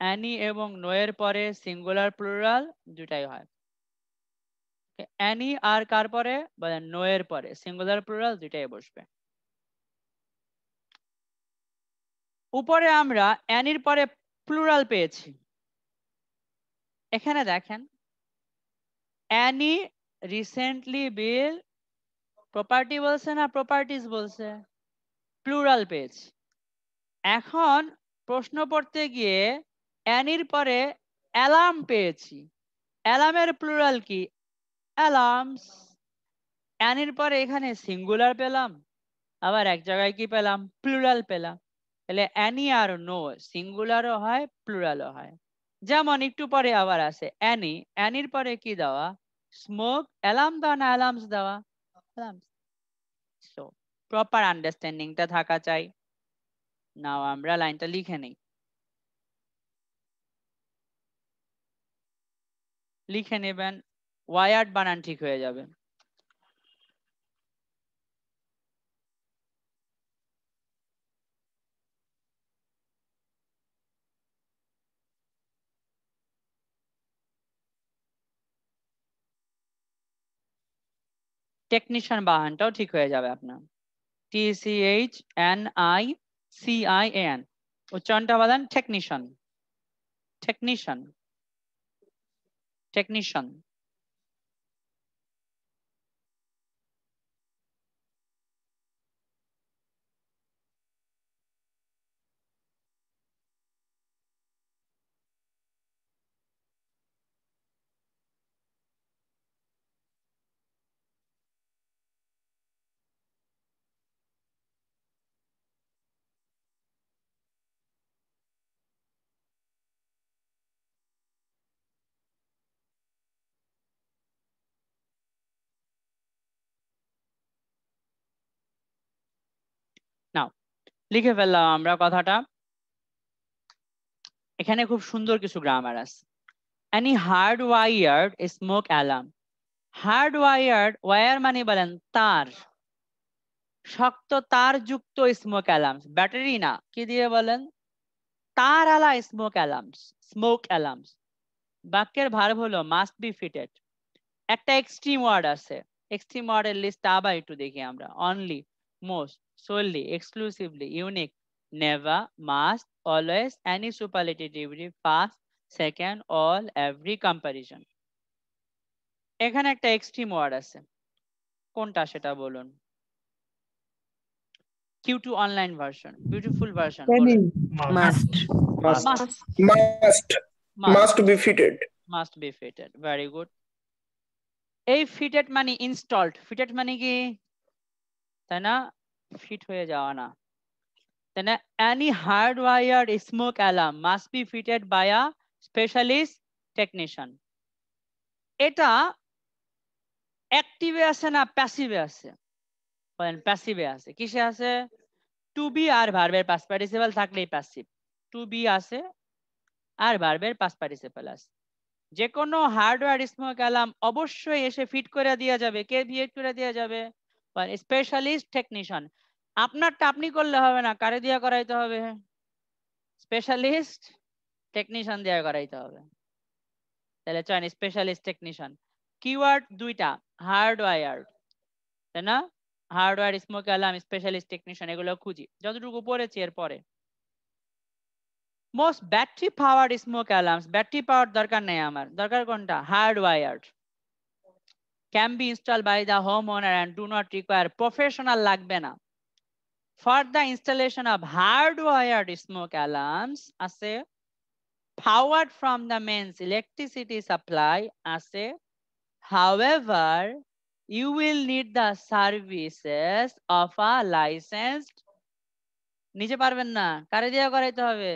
অ্যানি এবং নোয়ের পরে সিঙ্গুলার প্লুরাল দুটাই হয় অ্যানি আর কার পরে বলেন নোয়ের পরে সিঙ্গুলার প্লুরাল দুটাই বসবে উপরে আমরা অ্যানির পরে প্লুরাল পেয়েছি এখানে দেখেন অ্যানি রিসেন্টলি বিল প্রপার্টি বলছে না প্রপার্টিজ বলছে প্লুরাল পেজ এখন প্রশ্ন পড়তে গিয়ে অ্যানির পরে অ্যালার্ম পেয়েছি অ্যালার্মের প্লুরাল কি অ্যালার্মস অ্যানির পরে এখানে সিঙ্গুলার পেলাম আবার এক জায়গায় কি পেলাম প্লুরাল পেলাম তাহলে অ্যানি আর নো সিঙ্গুলারও হয় প্লুরালও হয় যেমন একটু পরে আবার আছে অ্যানি অ্যানির পরে কি দেওয়া স্মোক অ্যালার্ম দেওয়া না অ্যালার্মস দেওয়া অ্যালার্মস প্রপার আন্ডারস্ট্যান্ডিংটা থাকা চাই নাও আমরা লাইনটা লিখে নেই লিখে নেবেন ওয়ার্ড বানান ঠিক হয়ে যাবে টেকনিশিয়ান বাহানটাও ঠিক হয়ে যাবে আপনার T C H N I C I N উচ্চারণটা বাদান টেকনিশিয়ান টেকনিশিয়ান টেকনিশিয়ান লিখে ফেললাম আমরা কথাটা এখানে খুব সুন্দর কিছু গ্রামার আছে any hardwired smoke alarm hardwired wire মানে বলেন তার শক্ত তার যুক্ত স্মোক অ্যালার্ম ব্যাটারি না কি দিয়ে বলেন তার আলা স্মোক অ্যালার্মস স্মোক অ্যালার্মস বাক্যের ভার হলো মাস্ট বি ফিটেড একটা এক্সট্রিম ওয়ার্ড আছে এক্সট্রিম ওয়ার্ডের লিস্ট আবার একটু দেখি আমরা only most, solely, exclusively, unique, never, must, always, any superlative, past, second, all, every comparison. এখানে একটা এক্সট্রিম ওয়ার্ড আছে কোনটা সেটা বলুন Q two online version beautiful version must must must be fitted must be fitted very good এই fitted মানে installed fitted মানে কি তাই না ফিট হয়ে যাওয়া না then any hardwired smoke alarm must be fitted by a specialist technician এটা অ্যাক্টিভে আছে না প্যাসিভে আছে বলেন প্যাসিভে আছে কিসে আছে টু বি আর ভার্বের পাস পার্টিসিপাল থাকলেই প্যাসিভ টু বি আছে আর ভার্বের পাস পার্টিসিপাল আছে যে কোনো হার্ডওয়্যার স্মোক অ্যালার্ম অবশ্যই এসে ফিট করে দেওয়া যাবে কে ভিয়েট করে দেওয়া যাবে বা স্পেশালিস্ট টেকনিশিয়ান আপনারটা আপনি করলে হবে না কারে দিয়ে করাইতে হবে স্পেশালিস্ট টেকনিশিয়ান দিয়ে করাইতে হবে তাহলে চয়ন স্পেশালিস্ট টেকনিশিয়ান কিওয়ার্ড দুইটা হার্ডওয়্যার্ড তাই না হার্ডওয়্যার স্মোকে আলাম স্পেশালিস্ট টেকনিশিয়ান এগুলো খুঁজি যতটুকু পড়েছি এরপরে most battery power smoke alarms battery power দরকার নেই আমার দরকার কোনটা হার্ডওয়্যার্ড can be installed by the homeowner and do not require professional lagbena. for the installation of hardwired smoke alarms আছে powered from the mains electricity supply আছে however you will need the services of a licensed নিজে পারবেন না কারে দিয়ে করাইতে হবে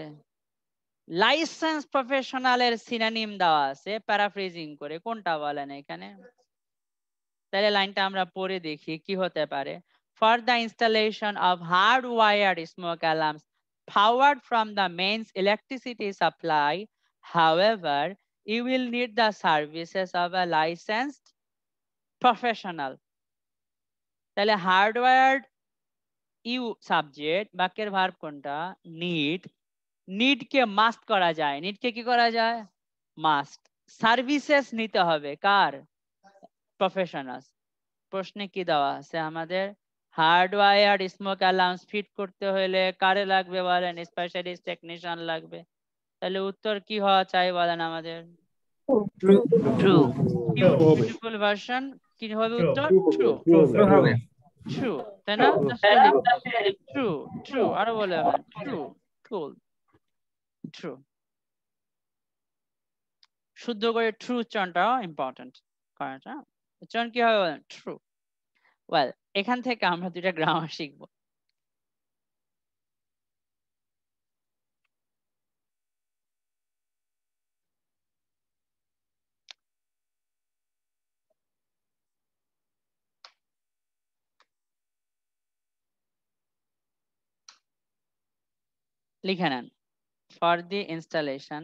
licence প্রফেশনালের synonym দেওয়া আছে প্যারাফ্রেজিং করে কোনটা বলেন এখানে তাহলে লাইনটা আমরা পড়ে দেখি কি হতে পারে for the installation of hardwired smoke alarms powered from the mains electricity supply. However, you will need the services of a licensed professional. তাহলে hardwired ইউ সাবজেক্ট বাক্যের ভার্ব কোনটা নিড নিডকে মাস্ট করা যায় নিডকে কি করা যায় মাস্ট সার্ভিসেস নিতে হবে কার প্রফেশনালস প্রশ্নে কি দেওয়া আছে আমাদের হার্ডওয়্যার স্মোক অ্যালার্মস ফিট করতে হলে কারে লাগবে বলেন স্পেশালিস্ট টেকনিশিয়ান লাগবে তাহলে উত্তর কি হওয়া চাই বলেন আমাদের ভার্সন কি উত্তর ট্রু ট্রু তাই না ট্রু ট্রু আরো বলে ট্রু কুল ট্রু শুদ্ধ করে ট্রু উচ্চারণটাও ইম্পর্টেন্ট কারণটা উচ্চারণ কি হবে বলেন ট্রু ওয়েল এখান থেকে আমরা দুটা গ্রামার শিখবো লিখে নেন ফর দি ইনস্টলেশন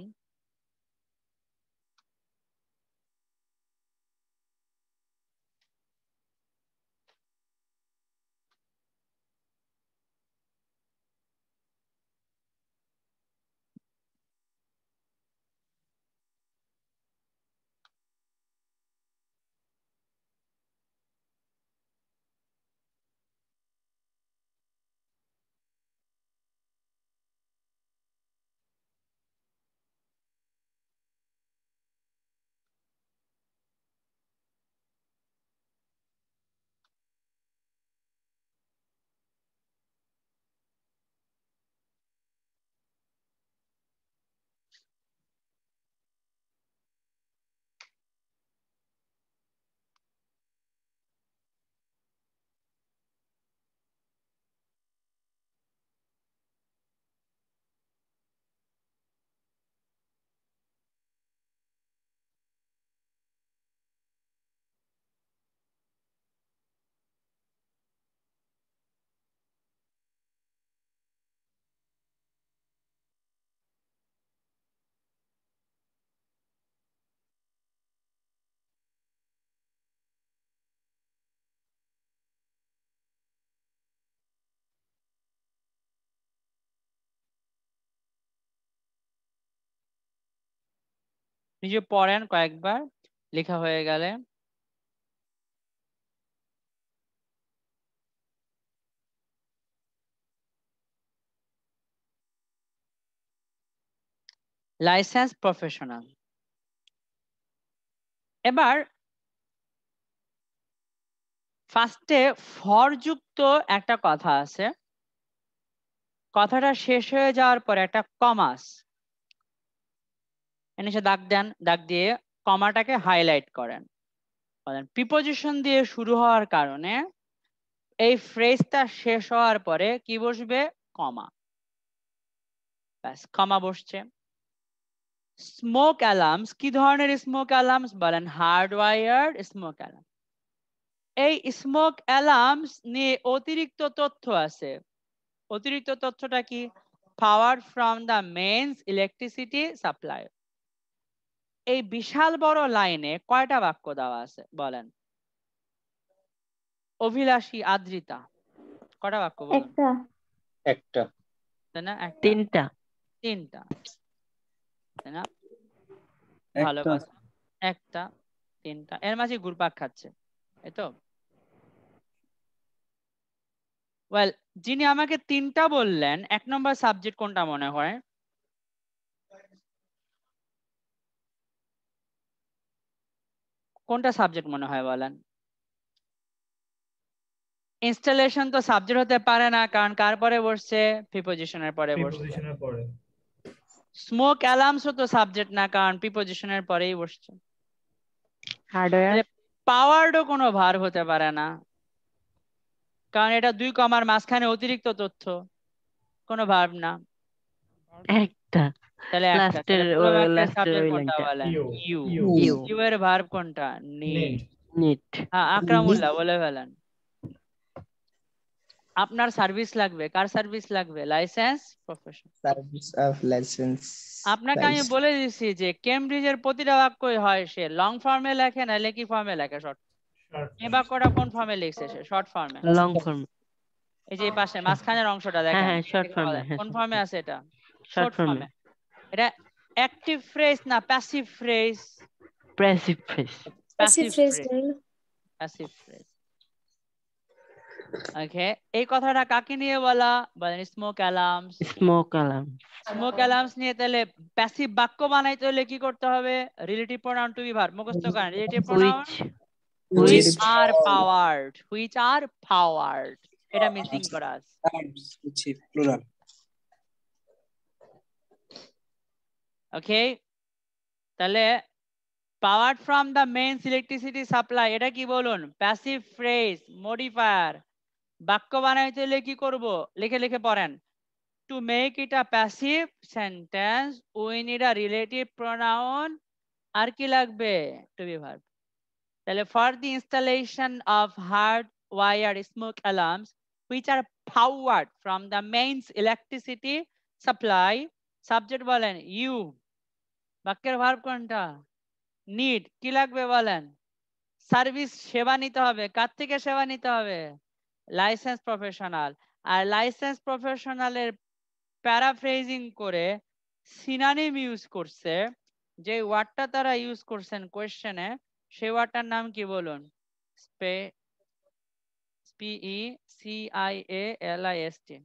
নিজে পড়েন কয়েকবার লেখা হয়ে গেলে লাইসেন্স প্রফেশনাল এবার ফার্স্টে ফরযুক্ত একটা কথা আছে কথাটা শেষ হয়ে যাওয়ার পর একটা কমাস এসে দাগ দেন দাগ দিয়ে কমাটাকে হাইলাইট করেন বলেন প্রিপোজিশন দিয়ে শুরু হওয়ার কারণে এই ফ্রেজটা শেষ হওয়ার পরে কি বসবে কমা ব্যাস কমা বসছে স্মোক অ্যালার্মস কি ধরনের স্মোক অ্যালার্মস বলেন হার্ডওয়ার্ড স্মোক অ্যালার্ম এই স্মোক অ্যালার্মস নিয়ে অতিরিক্ত তথ্য আছে অতিরিক্ত তথ্যটা কি power from the mains electricity supply এই বিশাল বড় লাইনে কয়টা বাক্য দেওয়া আছে বলেন অভিলাষী আদ্রিতা কটা বাক্য বলেন একটা তাই না তিনটা তিনটা তাই না ভালো কথা একটা তিনটা এর মাঝে ঘুরপাক খাচ্ছে এই তো ওয়েল যিনি আমাকে তিনটা বললেন এক নম্বর সাবজেক্ট কোনটা মনে হয় কোনটা সাবজেক্ট মনে হয় বলেন ইনস্টলেশন তো সাবজেক্ট হতে পারে না কারণ কার পরে বসছে প্রিপোজিশনের পরে বসছে স্মোক অ্যালার্মস তো সাবজেক্ট না কারণ প্রিপোজিশনের পরেই বসছে হার্ডওয়্যার পাওয়ারডও কোনো ভার হতে পারে না কারণ এটা দুই কমার মাঝখানে অতিরিক্ত তথ্য কোনো ভার না একটা তাহলে লাস্টের ভার্ব কোনটা নিড হ্যাঁ আকরামুল্লাহ বলে ফেলেন আপনার সার্ভিস লাগবে কার সার্ভিস লাগবে licence profession service of licence আপনাকে আমি বলে দিছি যে কেমব্রিজের প্রতিটা বাক্যই হয় সে লং ফর্মে লেখে না লেকি ফর্মে লেখে শর্ট এই বাক্যটা কোন ফর্মে লিখছে সে শর্ট ফর্মে লং ফর্ম এই যে পাশে মাঝখানের অংশটা দেখেন হ্যাঁ শর্ট হ্যাঁ, ফর্মে হ্যাঁ, কোন ফর্মে আছে এটা শর্ট ফর্মে এটা অ্যাক্টিভ ফ্রেজ না passive phrase passive phrase passive phrase passive phrase okay এই কথাটা কাকে নিয়ে বলা বলেন smoke alarms smoke alarms smoke alarms নিয়ে তাহলে প্যাসিভ বাক্য বানাইতে হলে কি করতে হবে relative pronoun to be verb মুখস্থ করেন relative pronoun which are powered which are powered এটা মিসিং করা আছে plural okay tale powered from the mains electricity supply eta ki bolun passive phrase modifier bakko banai chole ki korbo likhe likhe poren to make it a passive sentence we need a relative pronoun ar ki lagbe to be verb tale for the installation of hard wired smoke alarms which are powered from the mains electricity supply subject বলেন you বাক্যের verb কোনটা need কি লাগবে বলেন service সেবা নিতে হবে কার থেকে সেবা নিতে হবে লাইসেন্স প্রফেশনাল আর লাইসেন্স প্রফেশনালের প্যারাফ্রেজিং করে সিনানিম ইউজ করছে যে ওয়ার্ডটা তারা ইউজ করছেন কোয়েশ্চেনে সেই ওয়ার্ডটার নাম কি বলুন স্পে P C I A L I S T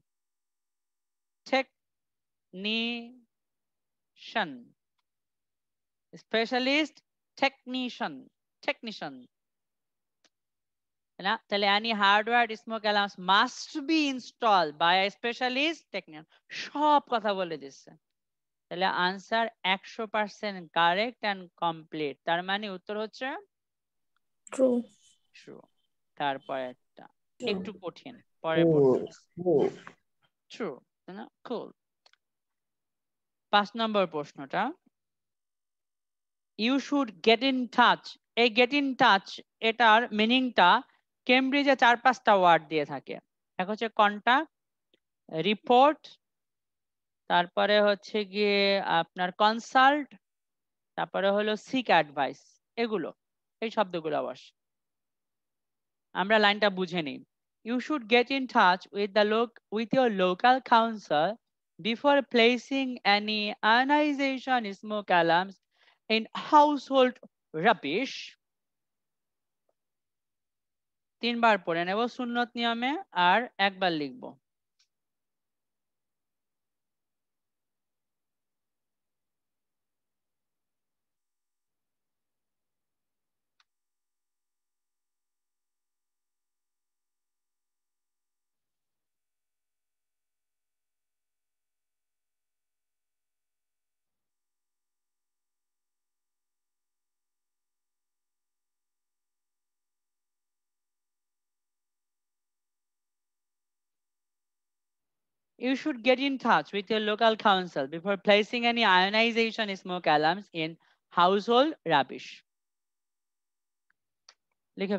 ঠিক technician specialist technician technician na tale any hardware smoke alarms must be installed by a specialist technician সব kotha bole disse tale answer 100% correct and correct and complete তার মানে উত্তর হচ্ছে true true তারপরেরটা একটু কঠিন পরে true na cool পাঁচ নম্বর প্রশ্নটা you should get in touch এই গেট ইন টাচ এটার মিনিংটা কেমব্রিজে চার পাঁচটা ওয়ার্ড দিয়ে থাকে এক হচ্ছে কন্ট্যাক্ট রিপোর্ট তারপরে হচ্ছে গিয়ে আপনার কনসাল্ট তারপরে হলো সিক অ্যাডভাইস এগুলো এই শব্দগুলো অবশ্য আমরা লাইনটা বুঝে নিই you should get in touch with the লোক with your local council before placing any ionization smoke alarms in household rubbish. তিনবার পড়ে নেব সুন্নত নিয়মে আর একবার লিখবো you should get in touch with your local council before placing any ionization smoke alarms in household rubbish. লিখে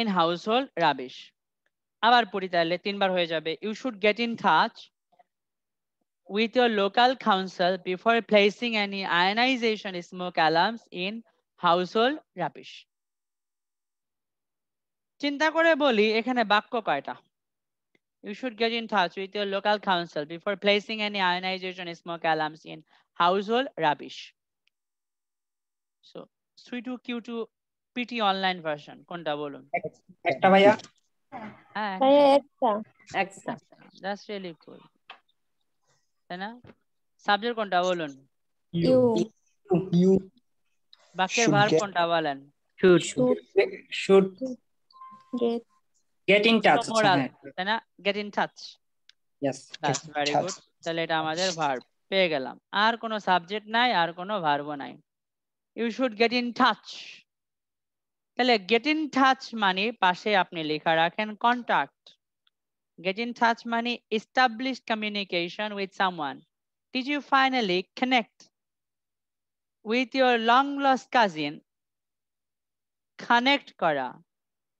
in household rubbish আবার পড়ি তিনবার হয়ে যাবে you should get in touch with your local council before placing any ionization smoke alarms in household rubbish. চিন্তা করে বলি এখানে বাক্য কয়টা You should get in touch with your local council before placing any ionization smoke alarms in household rubbish. So, sweet to Q2 PT online version. কোনটা বলুন? একটা ভাইয়া? হ্যাঁ, একটা। That's really cool. তাই না সাবজেক্ট কোনটা বলুন ইউ বাক্যের ভার্ব কোনটা বলেন should should get get in touch তাই না get in touch yes very good তাহলে এটা আমাদের ভার্ব পেয়ে গেলাম আর কোনো সাবজেক্ট নাই আর কোনো ভার্বও নাই you should get in touch তাহলে গেট ইন টাচ মানে পাশে আপনি লেখা রাখেন contact Get in touch money, establish communication with someone. Did you finally connect with your long lost cousin? Connect kara,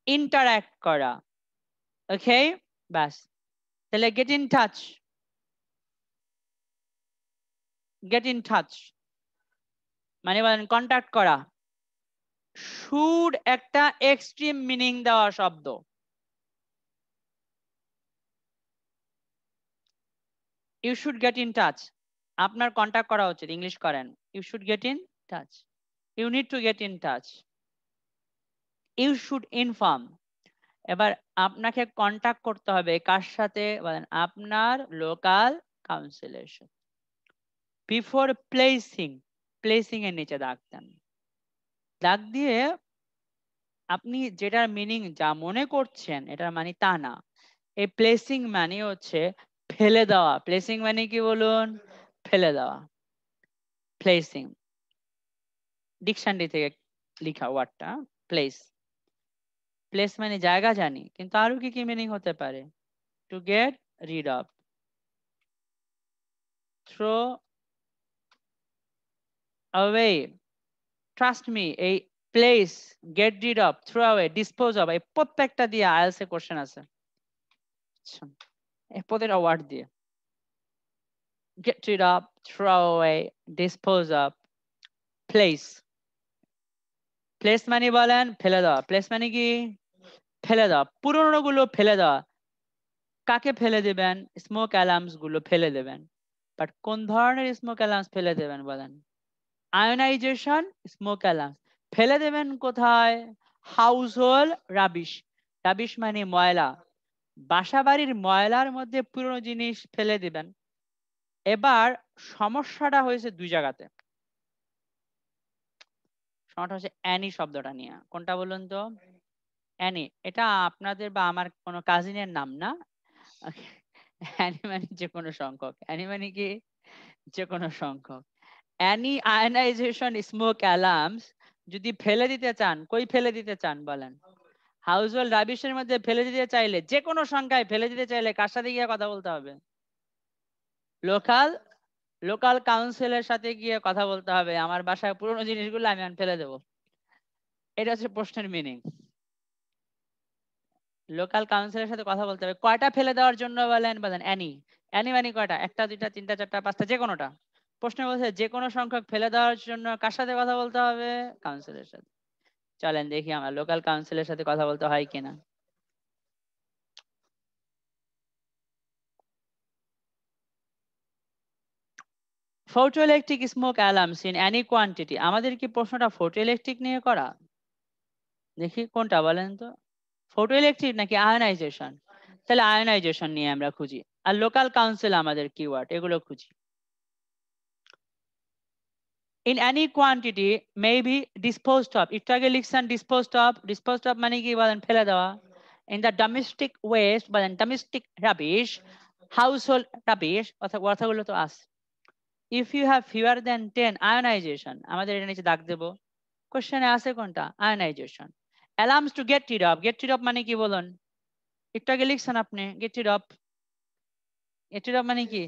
interact kara. Okay, bas. তাহলে get in touch. Get in touch. Mani বলেন contact kara. Should একটা extreme meaning dawa shabdo. You should get in touch আপনার contact করা উচিত English করেন you should get in touch you need to get in touch you should inform এবার আপনাকে contact করতে হবে কার সাথে আপনার লোকাল কাউন্সিলের সাথে বিফোর প্লেসিং প্লেসিং এর নিচে দাগ দেন দাগ দিয়ে আপনি যেটার মিনিং যা মনে করছেন এটার মানে তা না এই প্লেসিং মানে হচ্ছে ফেলে দেওয়া প্লেসিং মানে কি বলুন ফেলে দেওয়া প্লেসিং ডিকশনারি থেকে লেখা ওয়ার্ডটা প্লেস প্লেস মানে জায়গা জানি কিন্তু আরো কি কি মিনিং হতে পারে to get rid of throw away trust me এই place get rid of throw away dispose of এই প্রত্যেকটা দিয়ে আইএলস এ কোশ্চেন আছে আচ্ছা Spotted award দিয়ে get rid of, throw away, dispose of, place. Place মানে বলেন ফেলে দেওয়া প্লেস মানে কি ফেলে দেওয়া পুরনো গুলো ফেলে দেওয়া কাকে ফেলে দেবেন স্মোক অ্যালার্মস গুলো ফেলে দেবেন বাট কোন ধরনের স্মোক অ্যালার্মস ফেলে দেবেন বলেন আয়োনাইজেশন স্মোক অ্যালার্মস ফেলে দেবেন কোথায় হাউস হোল রাবিশ রাবিশ মানে ময়লা বাসাবাড়ির ময়লার মধ্যে পুরনো জিনিস ফেলে দিবেন এবার সমস্যাটা হয়েছে দুই জায়গাতে সমস্যা হচ্ছে অ্যানি শব্দটা নিয়ে কোনটা বলুন তো অ্যানি এটা আপনাদের বা আমার কোনো কাজিনের নাম না অ্যানি মানে যে কোনো সংখ্যক অ্যানি মানে কি যে কোনো সংখ্যক অ্যানি আয়নাইজেশন স্মোক অ্যালার্মস যদি ফেলে দিতে চান কই ফেলে দিতে চান বলেন হাউস হোল্ড রাবিশের মধ্যে ফেলে দিতে চাইলে যে কোনো সংখ্যায় ফেলে দিতে চাইলে কার সাথে গিয়ে কথা বলতে হবে লোকাল লোকাল কাউন্সিলের সাথে গিয়ে কথা বলতে হবে আমার বাসায় পুরনো জিনিসগুলো আমি ফেলে দেব এটা হচ্ছে প্রশ্নের মিনিং লোকাল কাউন্সিলের সাথে কথা বলতে হবে কয়টা ফেলে দেওয়ার জন্য বলেন বলেন অ্যানি অ্যানি মানে কয়টা একটা দুইটা তিনটা চারটা পাঁচটা যে কোনোটা প্রশ্ন বলছে যে কোনো সংখ্যক ফেলে দেওয়ার জন্য কার সাথে কথা বলতে হবে কাউন্সিলের সাথে চলেন দেখি আমরা লোকাল কাউন্সিলের সাথে কথা বলতে হয় কিনা photoelectric smoke alarms in any quantity আমাদের কি প্রশ্নটা ফটোইলেকট্রিক নিয়ে করা দেখি কোনটা বলেন তো ফটোইলেকট্রিক নাকি আয়নাইজেশন তাহলে আয়নাইজেশন নিয়ে আমরা খুঁজি আর লোকাল কাউন্সিল আমাদের কিওয়ার্ড এগুলো খুঁজি in any quantity may be disposed of একটু আগে লিখছেন disposed of disposed of মানে কি বলেন ফেলে দেওয়া in the domestic waste বলেন domestic rubbish household rubbish কথাগুলো তো আছে if you have fewer than 10 ionization আমাদের এটা নিচে দাগ দেব কোশ্চেনে আছে কোনটা ionization alarms to get rid of get rid of মানে কি বলুন একটু আগে লিখছেন আপনি get rid of get rid of মানে কি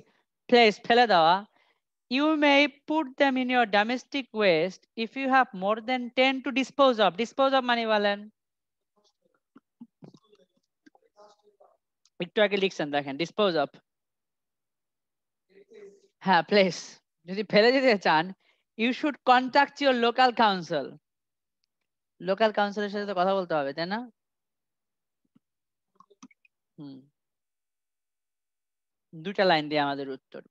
place ফেলে দেওয়া you may put them in your domestic waste if you have more than 10 to dispose of. Dispose of Manivalan. একটু আগে লিখছেন দেখেন ডিসপোজ অফ হ্যাঁ প্লেস যদি ফেলে দিতে চান you should contact your local council local কাউন্সিলের সাথে তো কথা বলতে হবে তাই না হুম দুটা লাইন দিয়ে আমাদের উত্তর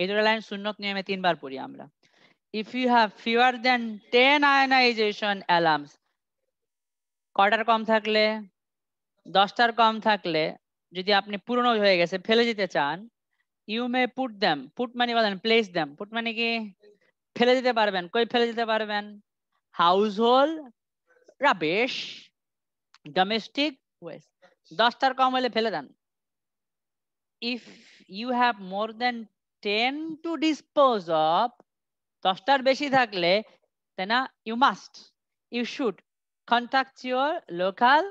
এই দুটো লাইন শূন্যক নিয়মে তিনবার পড়ি আমরা if you have fewer than ten ionisation alarms কটার কম থাকলে দশটার কম থাকলে যদি আপনি পুরনো হয়ে গেছে ফেলে দিতে চান you may put them put মানে বলেন প্লেস দ্যাম পুট মানে কি ফেলে দিতে পারবেন কই ফেলে দিতে পারবেন household rubbish domestic waste দশটার কম হলে ফেলে দেন if you have more than ten to dispose of দশটার বেশি থাকলে তাই না you must you should contact your local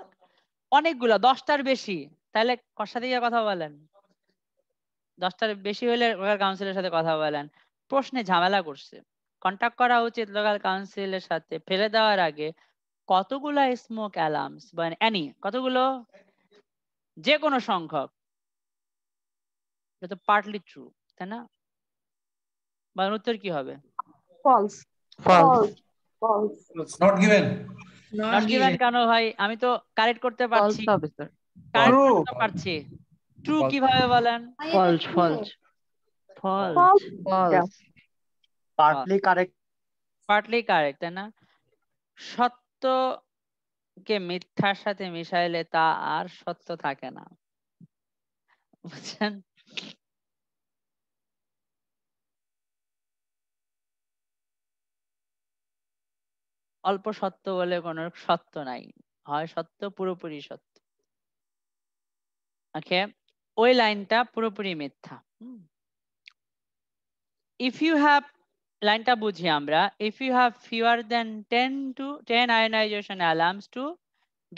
অনেকগুলো দশটার বেশি তাহলে কার সাথে গিয়ে কথা বলেন দশটার বেশি হলে লোকাল কাউন্সিলের সাথে কথা বলেন প্রশ্নে ঝামেলা করছে কন্ট্যাক্ট করা উচিত লোকাল কাউন্সিলের সাথে ফেলে দেওয়ার আগে কতগুলো স্মোক অ্যালার্মস মানে অ্যানি কতগুলো যে কোনো সংখ্যক এটা তো পার্টলি ট্রু না উত্তর কি হবে false false not given not given কেন ভাই আমি তো কারেক্ট করতে পারছি কারেক্ট করতে পারছি ট্রু কিভাবে বলেন false false false partly correct partly correct তাই না সত্য কে মিথ্যার সাথে মিশাইলে তা আর সত্য থাকে না বুঝছেন অল্প সত্য বলে কোনো সত্য নাই হয় সত্য পুরোপুরি সত্য ওকে ওই লাইনটা পুরোপুরি মিথ্যা ইফ ইউ হ্যাভ লাইনটা বুঝি আমরা if you have fewer than ten to ten ionisation alarms to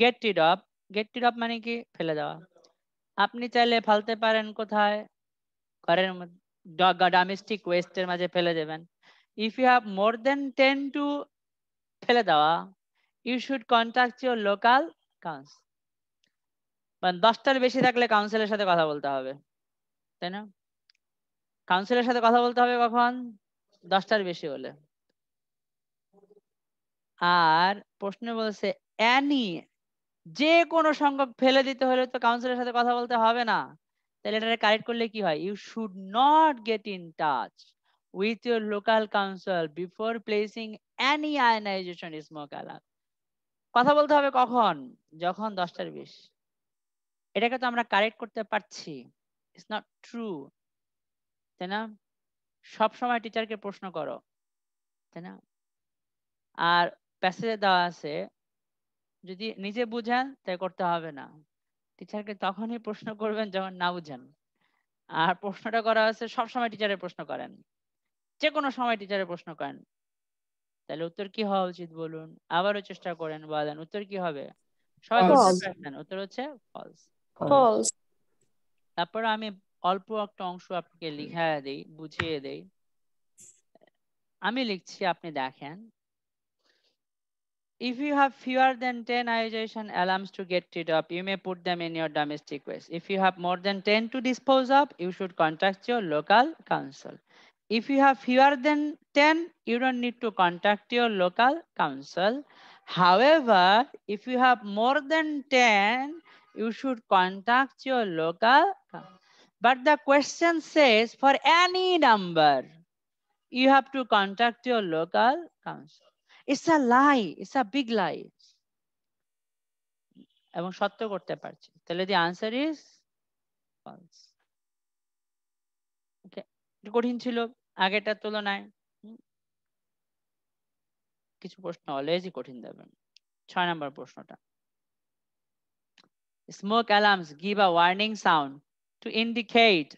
get rid of get rid of মানে কি ফেলে দেওয়া আপনি চাইলে ফেলতে পারেন কোথায় ঘরের মধ্যে ডমেস্টিক ওয়েস্টের মাঝে ফেলে দেবেন if you have more than ten to ফেলে দেওয়া you should contact your local council মানে দশটার বেশি থাকলে কাউন্সিলের সাথে কথা বলতে হবে তাই না কাউন্সিলের সাথে কথা বলতে হবে কখন দশটার বেশি হলে আর প্রশ্ন বলছে অ্যানি যে কোনো সংখ্যক ফেলে দিতে হলে তো কাউন্সিলের সাথে কথা বলতে হবে না তাহলে এটা কারেক্ট করলে কি হয় you should not get in touch with your local council before placing any ionization smoke alarm কথা বলতে হবে কখন যখন দশটার বিশ এটাকে তো আমরা কারেক্ট করতে পারছি इट्स নট ট্রু তাই না সবসময় টিচারকে প্রশ্ন করো তাই না আর প্যাসেজে দেওয়া আছে যদি নিজে বুঝেন তাই করতে হবে না টিচারকে তখনই প্রশ্ন করবেন যখন না বুঝেন আর প্রশ্নটা করা আছে সবসময় টিচারের প্রশ্ন করেন যে কোনো সময় টিচারে প্রশ্ন করেন তাহলে উত্তর কি হওয়া উচিত বলুন আবারও চেষ্টা করেন বলেন উত্তর কি হবে সবাই উত্তর হচ্ছে ফলস ফলস তারপর আমি অল্প একটা অংশ আপনাকে লিখা দেই বুঝিয়ে দেই আমি লিখছি আপনি দেখেন If you have fewer than 10 ionization alarms to get rid of, you may put them in your domestic waste. If you have more than 10 to dispose of, you should contact your local council. If you have fewer than 10, you don't need to contact your local council. However, if you have more than 10, you should contact your local. But the question says for any number, you have to contact your local council. It's a lie. It's a big lie. The সত্য করতে পারছি তাহলে the answer is false. একটু কঠিন ছিল আগেটার তুলনায় কিছু প্রশ্ন অলওয়েজই কঠিন দেবেন ছয় নম্বর প্রশ্নটা smoke alarms give a warning sound to indicate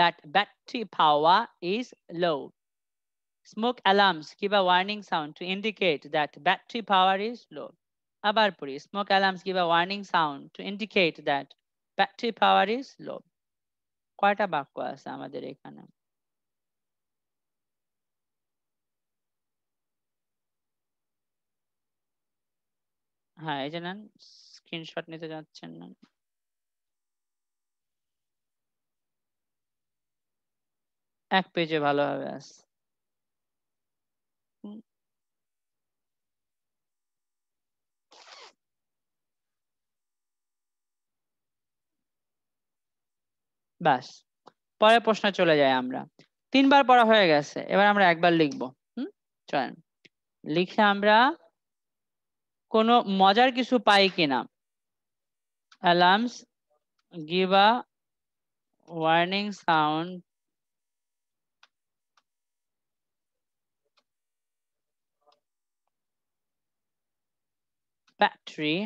that battery power is low. Smoke alarms give a warning sound to indicate that battery power is low. Abarpuri, smoke alarms give a warning sound to indicate that battery power is low. কয়টা বাক্য আছে আমাদের এখানে হ্যাঁ এই যে নেন screenshot নিতে যাচ্ছেন না এক পেজে ভালোভাবে আস ব্যাস পরের প্রশ্ন চলে যাই আমরা তিনবার পড়া হয়ে গেছে এবার আমরা একবার লিখব হুম চলেন লিখে আমরা কোন মজার কিছু পাই কিনা alarms give warning sound battery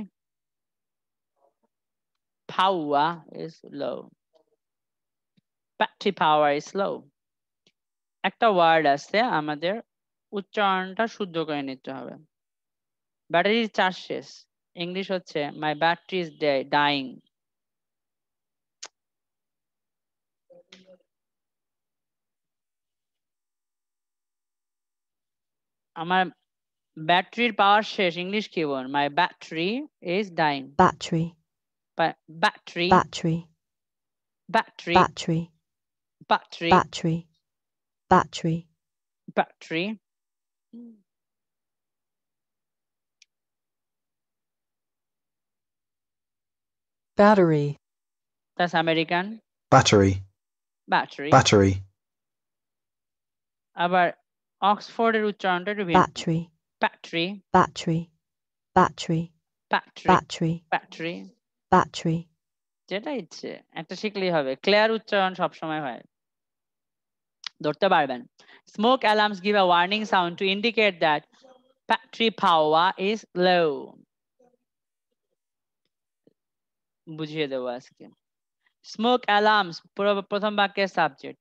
battery battery power slow একটা ওয়ার্ড আছে আমাদের উচ্চারণটা শুদ্ধ করে নিতে হবে ব্যাটারির চার্জ শেষ ইংলিশ হচ্ছে মাই ব্যাটারি ইজ ডাইং আমার ব্যাটারির পাওয়ার শেষ ইংলিশ কি বল my battery is dying battery battery battery battery battery battery, battery, battery, battery. Battery. That's American. Battery. Battery. Battery. আবার অক্সফোর্ডের উচ্চারণটা একটু battery battery battery battery battery battery battery যেটা ইচ্ছে একটা শিখলেই হবে ক্লিয়ার উচ্চারণ সবসময় হয় ধরতে পারবেন smoke alarms give a warning sound to indicate that battery power is low বুঝিয়ে দেবো আজকে স্মোক অ্যালার্মস পুরো প্রথম বাক্যের সাবজেক্ট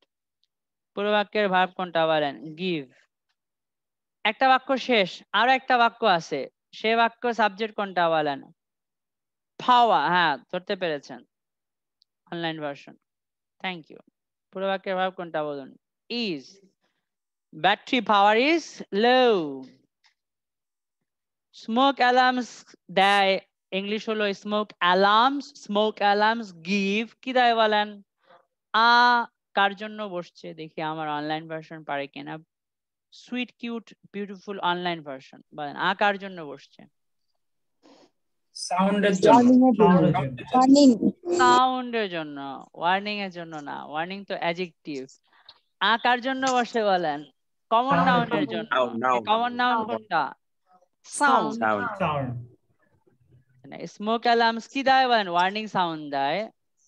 পুরো বাক্যের ভাব কোনটা বলেন গিভ একটা বাক্য শেষ আরো একটা বাক্য আছে সে বাক্য সাবজেক্ট কোনটা বলেন পাওয়া হ্যাঁ ধরতে পেরেছেন অনলাইন ভার্সন থ্যাংক ইউ পুরো বাক্যের ভাব কোনটা বলুন is battery power is low. Smoke alarms দেয় ইংলিশ হলো smoke alarms smoke alarms give কি দেয় বলেন আ কার জন্য বসছে দেখি আমার অনলাইন ভার্সন পারে কিনা sweet cute beautiful online version বলেন আ কার জন্য বসছে সাউন্ডের জন্য সাউন্ডের জন্য ওয়ার্নিং এর জন্য না ওয়ার্নিং তো অ্যাজেক্টিভ আ জন্য বসে বলেন কমন নাউনের জন্য কমন নাউন কোনটা সাউন্ড স্মোক অ্যালার্মস কি দেয় বলেন ওয়ার্নিং সাউন্ড দেয়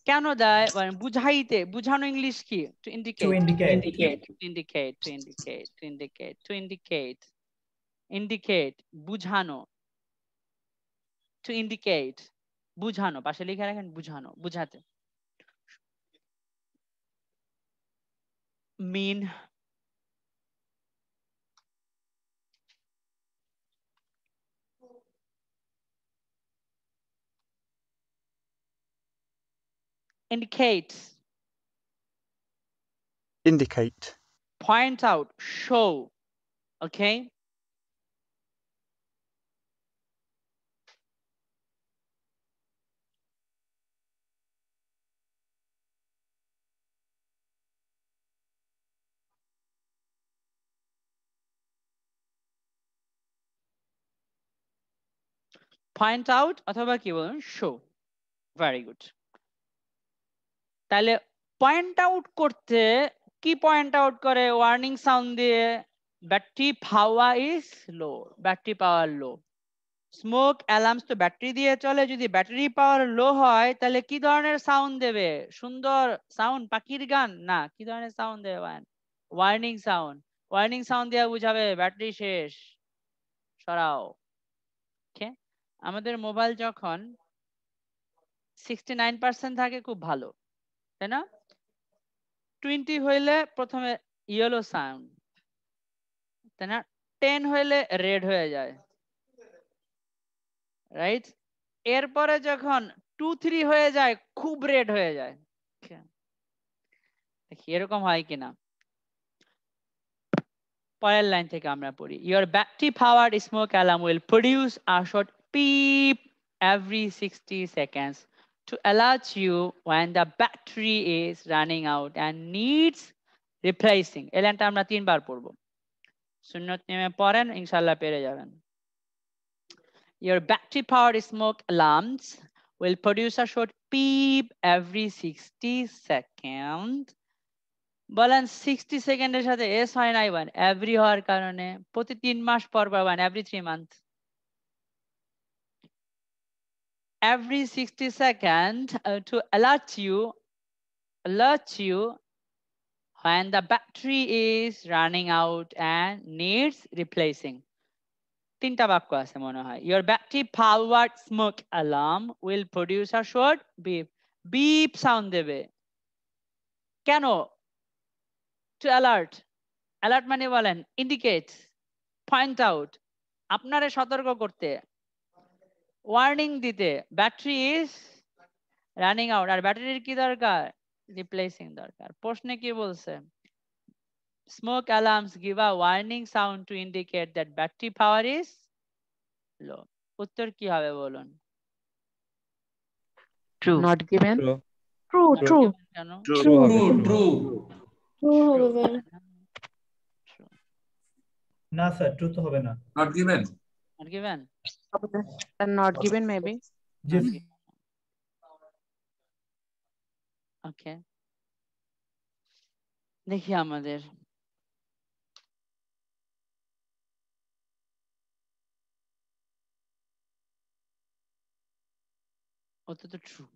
কেন দেয় বলেন বুঝাইতে বুঝানো ইংলিশ কি indicate to indicate to indicate to indicate to indicate to indicate indicate বুঝানো টু ইন্ডিকেট বুঝানো পাশে লিখে রাখেন বুঝানো বুঝাতে mean indicate indicate point out show okay point out অথবা কি বলুন শো ভেরি গুড তাহলে পয়েন্ট আউট করতে কি পয়েন্ট আউট করে ওয়ার্নিং সাউন্ড দিয়ে battery power is low battery power low smoke alarms তো ব্যাটারি দিয়ে চলে যদি ব্যাটারি পাওয়ার লো হয় তাহলে কি ধরনের সাউন্ড দেবে সুন্দর সাউন্ড পাখির গান না কি ধরনের সাউন্ড দেবে ওয়ার্নিং সাউন্ড ওয়ার্নিং সাউন্ড দিয়ে বুঝাবে ব্যাটারি শেষ সরাও আমাদের মোবাইল যখন সিক্সটি নাইন পার্সেন্ট থাকে খুব ভালো তাই না টোয়েন্টি হইলে প্রথমে ইয়েলো সাউন্ড তাই না টেন হইলে রেড হয়ে যায় রাইট এরপরে যখন টু থ্রি হয়ে যায় খুব রেড হয়ে যায় এরকম হয় কিনা পরের লাইন থেকে আমরা পড়ি ইয়োর ব্যাকটিভ hour smoke alarm will produce a short beep every 60 seconds to alert you when the battery is running out and needs replacing. Your battery powered smoke alarms will produce a short beep every 60 seconds. বলেন 60 সেকেন্ডের সাথে S হয় নাই Every hour, হওয়ার কারণে প্রতি তিন মাস পর পাবেন every three every 60 seconds uh, to alert you, alert you when the battery is running out and needs replacing. your battery powered smoke alarm will produce a short beep beep sound দেবে কেন to alert alert মানে বলেন indicates point out আপনারে সতর্ক করতে warning দিতে battery is running out আর ব্যাটারির কি দরকার রিপ্লেসিং দরকার প্রশ্নে কি বলছে smoke alarms give a warning sound to indicate that battery power is low উত্তর কি হবে বলুন না স্যার তো হবে না not given not given They're not given maybe. Yes. Okay. দেখি আমাদের অত তো true.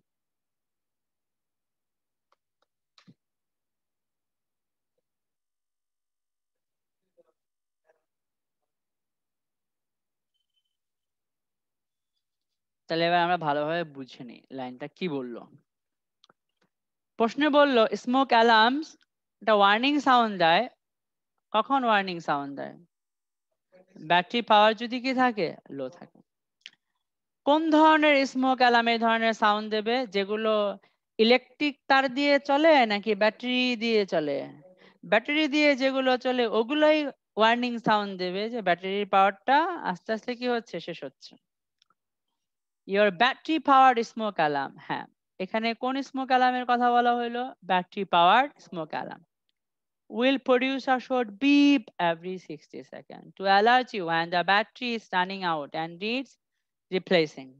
তাহলে এবার আমরা ভালোভাবে বুঝে নিই লাইনটা কি বললো প্রশ্নে বললো স্মোক অ্যালার্মস একটা ওয়ার্নিং সাউন্ড দেয় কখন ওয়ার্নিং সাউন্ড দেয় ব্যাটারি পাওয়ার যদি কি থাকে লো থাকে কোন ধরনের স্মোক অ্যালার্ম এই ধরনের সাউন্ড দেবে যেগুলো ইলেকট্রিক তার দিয়ে চলে নাকি ব্যাটারি দিয়ে চলে ব্যাটারি দিয়ে যেগুলো চলে ওগুলোই ওয়ার্নিং সাউন্ড দেবে যে ব্যাটারির পাওয়ারটা আস্তে আস্তে কি হচ্ছে শেষ হচ্ছে your battery powered smoke alarm হ্যাঁ এখানে কোন স্মোক অ্যালার্মের কথা বলা হলো battery powered smoke alarm will produce a short beep every 60 seconds to alert you when the battery is running out and needs replacing.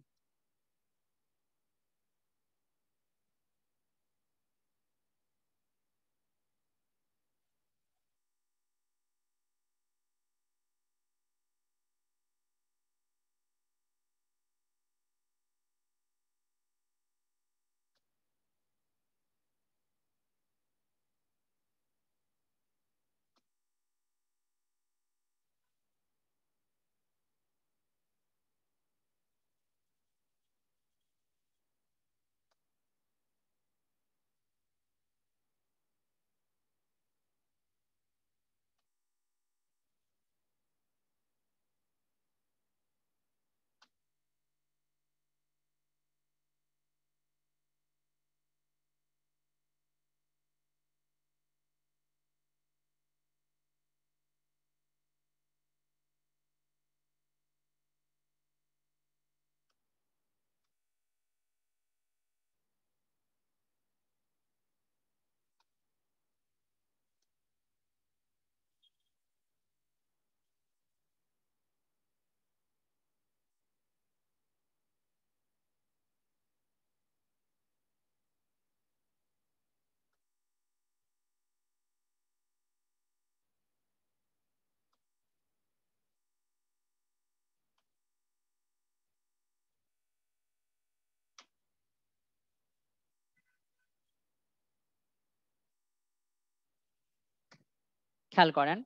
খেয়াল করেন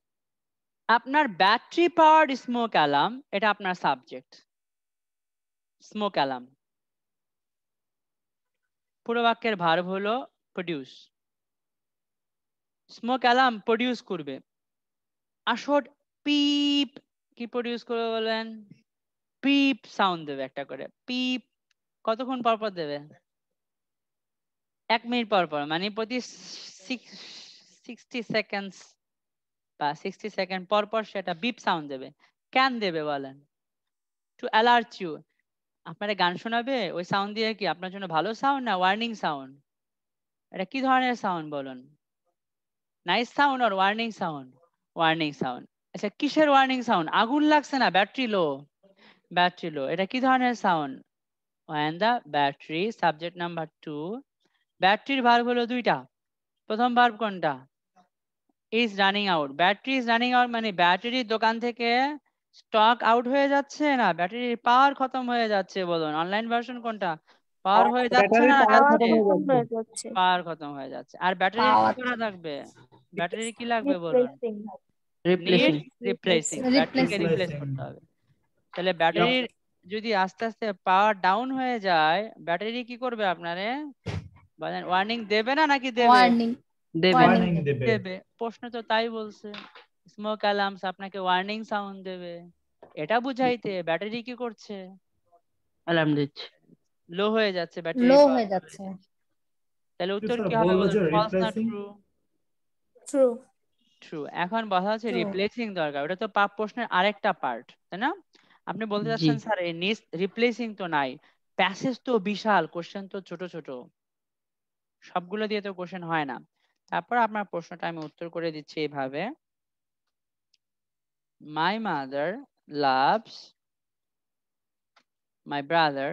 আপনার ব্যাটারি পাওয়ার স্মোক অ্যালার্ম এটা আপনার সাবজেক্ট স্মোক অ্যালার্ম পুরো বাক্যের ভার হলো প্রডিউস স্মোক অ্যালার্ম প্রডিউস করবে আসট পিপ কি প্রডিউস করবে বলেন পিপ সাউন্ড দেবে একটা করে পিপ কতক্ষণ পর পর দেবে এক মিনিট পর পর মানে প্রতি সিক্সটি সেকেন্ডস বা সিক্সটি সেকেন্ড পর পর সেটা বিপ সাউন্ড দেবে কেন দেবে বলেন টু অ্যালার্ট ইউ আপনারা গান শোনাবে ওই সাউন্ড দিয়ে কি আপনার জন্য ভালো সাউন্ড না ওয়ার্নিং সাউন্ড এটা কি ধরনের সাউন্ড বলুন নাইস সাউন্ড আর ওয়ার্নিং সাউন্ড ওয়ার্নিং সাউন্ড আচ্ছা কিসের ওয়ার্নিং সাউন্ড আগুন লাগছে না ব্যাটারি লো ব্যাটারি লো এটা কি ধরনের sound one the battery subject number two ব্যাটারির ভার্ব হলো দুইটা প্রথম ভার্ব কোনটা is running out battery is running out মানে ব্যাটারির দোকান থেকে স্টক আউট হয়ে যাচ্ছে না ব্যাটারির পাওয়ার খতম হয়ে যাচ্ছে বলুন অনলাইন ভার্সন কোনটা পাওয়ার হয়ে যাচ্ছে না পাওয়ার খতম হয়ে যাচ্ছে আর ব্যাটারি কি করা লাগবে ব্যাটারির কি লাগবে বলুন রিপ্লেসিং রিপ্লেসিং তাহলে ব্যাটারি যদি আস্তে আস্তে পাওয়ার ডাউন হয়ে যায় ব্যাটারি কি করবে আপনারে বলেন ওয়ার্নিং দেবে না নাকি দেবে ওয়ার্নিং দেবে দেবে প্রশ্ন তো তাই বলছে স্মোক অ্যালার্মস আপনাকে ওয়ার্নিং সাউন্ড দেবে এটা বুঝাইতে ব্যাটারি কি করছে অ্যালার্ম দিচ্ছে লো হয়ে যাচ্ছে ব্যাটারি লো হয়ে যাচ্ছে তাহলে উত্তর কি হবে ফলস না ট্রু ট্রু ট্রু এখন বলা হচ্ছে রিপ্লেসিং দরকার ওটা তো পাপ প্রশ্নের আরেকটা পার্ট তাই না আপনি বলতে চাচ্ছেন স্যার এই নিস রিপ্লেসিং তো নাই প্যাসেজ তো বিশাল কোশ্চেন তো ছোট ছোট সবগুলো দিয়ে তো কোশ্চেন হয় না তারপর আপনার প্রশ্নটা আমি উত্তর করে দিচ্ছি এভাবে my mother loves my brother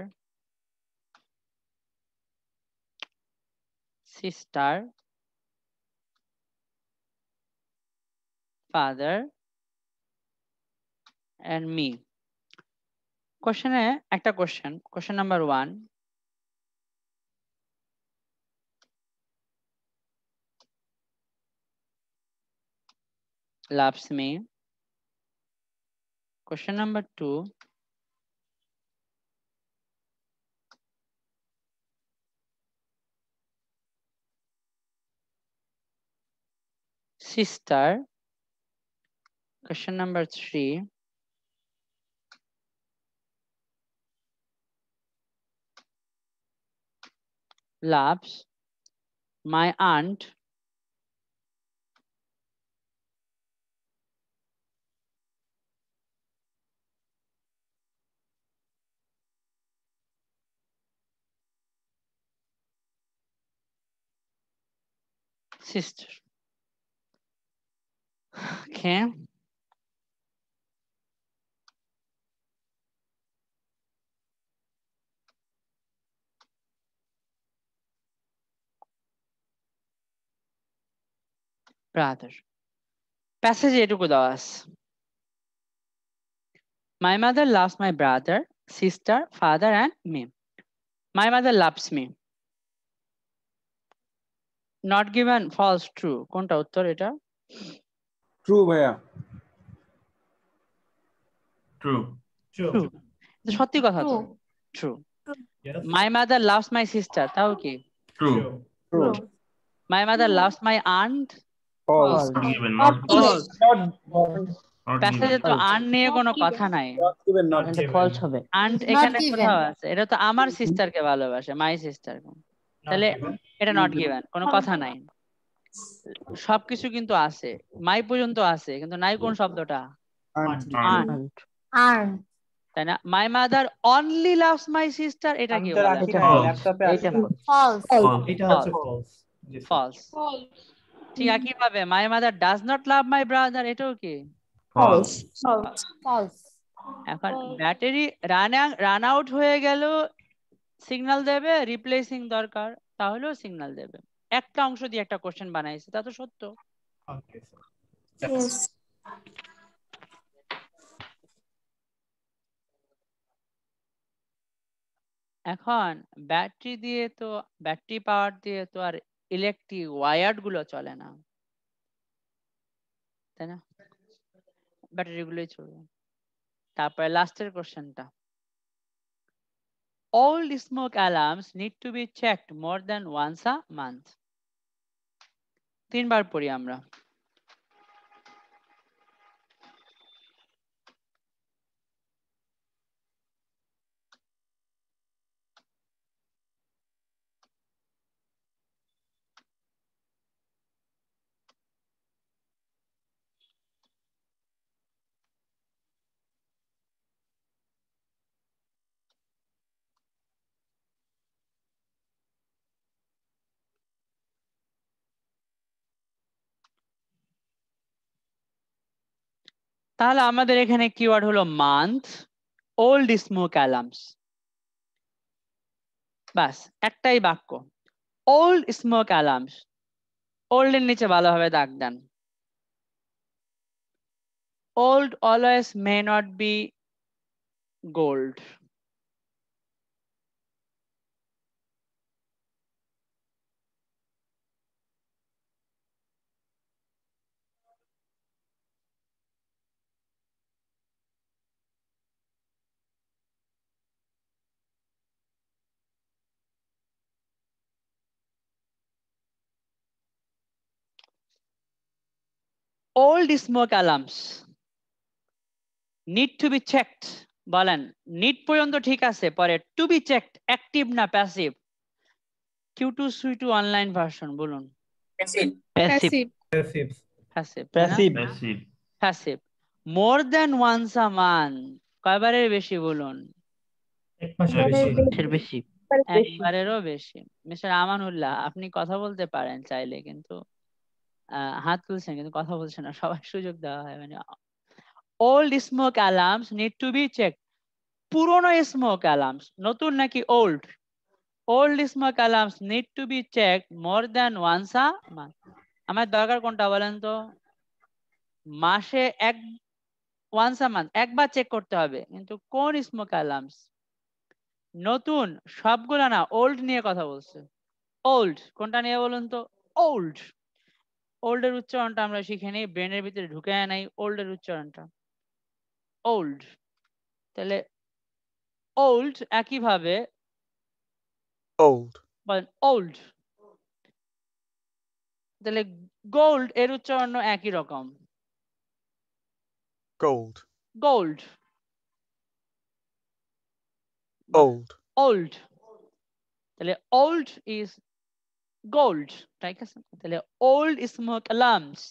sister father and me কোশ্চেনে একটা question question number one labs में question number two sister question number three labs my aunt sister. Okay. brother. Passage এটুকু My mother loves my brother, sister, father and me. My mother loves me. Not given false true কোনটা উত্তর এটা true ভাইয়া true true সত্যি কথা তো true my mother loves my sister তাও কি true true my mother loves my aunt false প্যাসেজে তো আন্ট নিয়ে কোনো কথা নাই এখানে আছে এটা তো আমার সিস্টারকে ভালোবাসে মাই সিস্টার তাহলে এটা নট গিভেন কোনো কথা oh. নাই সবকিছু কিন্তু আছে মাই পর্যন্ত আছে কিন্তু নাই কোন শব্দটা তাই না my mother only loves my sister এটা কি ফলস ঠিক আছে কিভাবে my mother does not love my brother এটাও কি ফলস এখন ব্যাটারি রান রান আউট হয়ে গেল সিগনাল দেবে রিপ্লেসিং দরকার তাহলেও সিগনাল দেবে একটা অংশ দিয়ে একটা কোশ্চেন বানাইছে তা তো সত্য এখন ব্যাটারি দিয়ে তো ব্যাটারি পাওয়ার দিয়ে তো আর ইলেকট্রিক ওয়ার গুলো চলে না তাই না ব্যাটারি গুলোই চলবে তারপরে লাস্টের কোশ্চেনটা all smoke alarms need to be checked more than once a month তিনবার পড়ি আমরা তাহলে আমাদের এখানে কিওয়ার্ড হলো মান্থ ওল্ড স্মোক অ্যালার্মস ব্যাস একটাই বাক্য ওল্ড স্মোক অ্যালার্মস ওল্ডের নিচে ভালোভাবে দাগ দেন old always may not be gold all these smoke alarms need to be checked বলেন নিট পর্যন্ত ঠিক আছে পরে টু বি চেক অ্যাক্টিভ না প্যাসিভ কিউ টু সুই টু অনলাইন ভার্সন বলুন passive more than once a month কয়বারের বেশি বলুন বেশি একবারেরও বেশি মিস্টার আমানুল্লাহ আপনি কথা বলতে পারেন চাইলে কিন্তু হাত তুলছেন কিন্তু কথা বলছেন না সবার সুযোগ দেওয়া হয় মানে old smoke alarms need to be check পুরনো স্মোক অ্যালার্মস নতুন নাকি old old smoke alarms need to be check more than once a month আমার দরকার কোনটা বলেন তো মাসে এক ওয়ান্স আ মান্থ একবার চেক করতে হবে কিন্তু কোন স্মোক অ্যালার্মস নতুন সবগুলা না ওল্ড নিয়ে কথা বলছে ওল্ড কোনটা নিয়ে বলুন তো ওল্ড ওল্ডের উচ্চারণটা আমরা শিখে নিই ব্রেনের ভিতরে ঢুকে নাই ওল্ডের উচ্চারণটা ওল্ড তাহলে ওল্ড ভাবে ওল্ড বলেন ওল্ড তাহলে গোল্ড এর উচ্চারণ একই রকম গোল্ড গোল্ড old old তাহলে old is গোল্ড ঠিক আছে তাহলে ওল্ড স্মোক অ্যালার্মস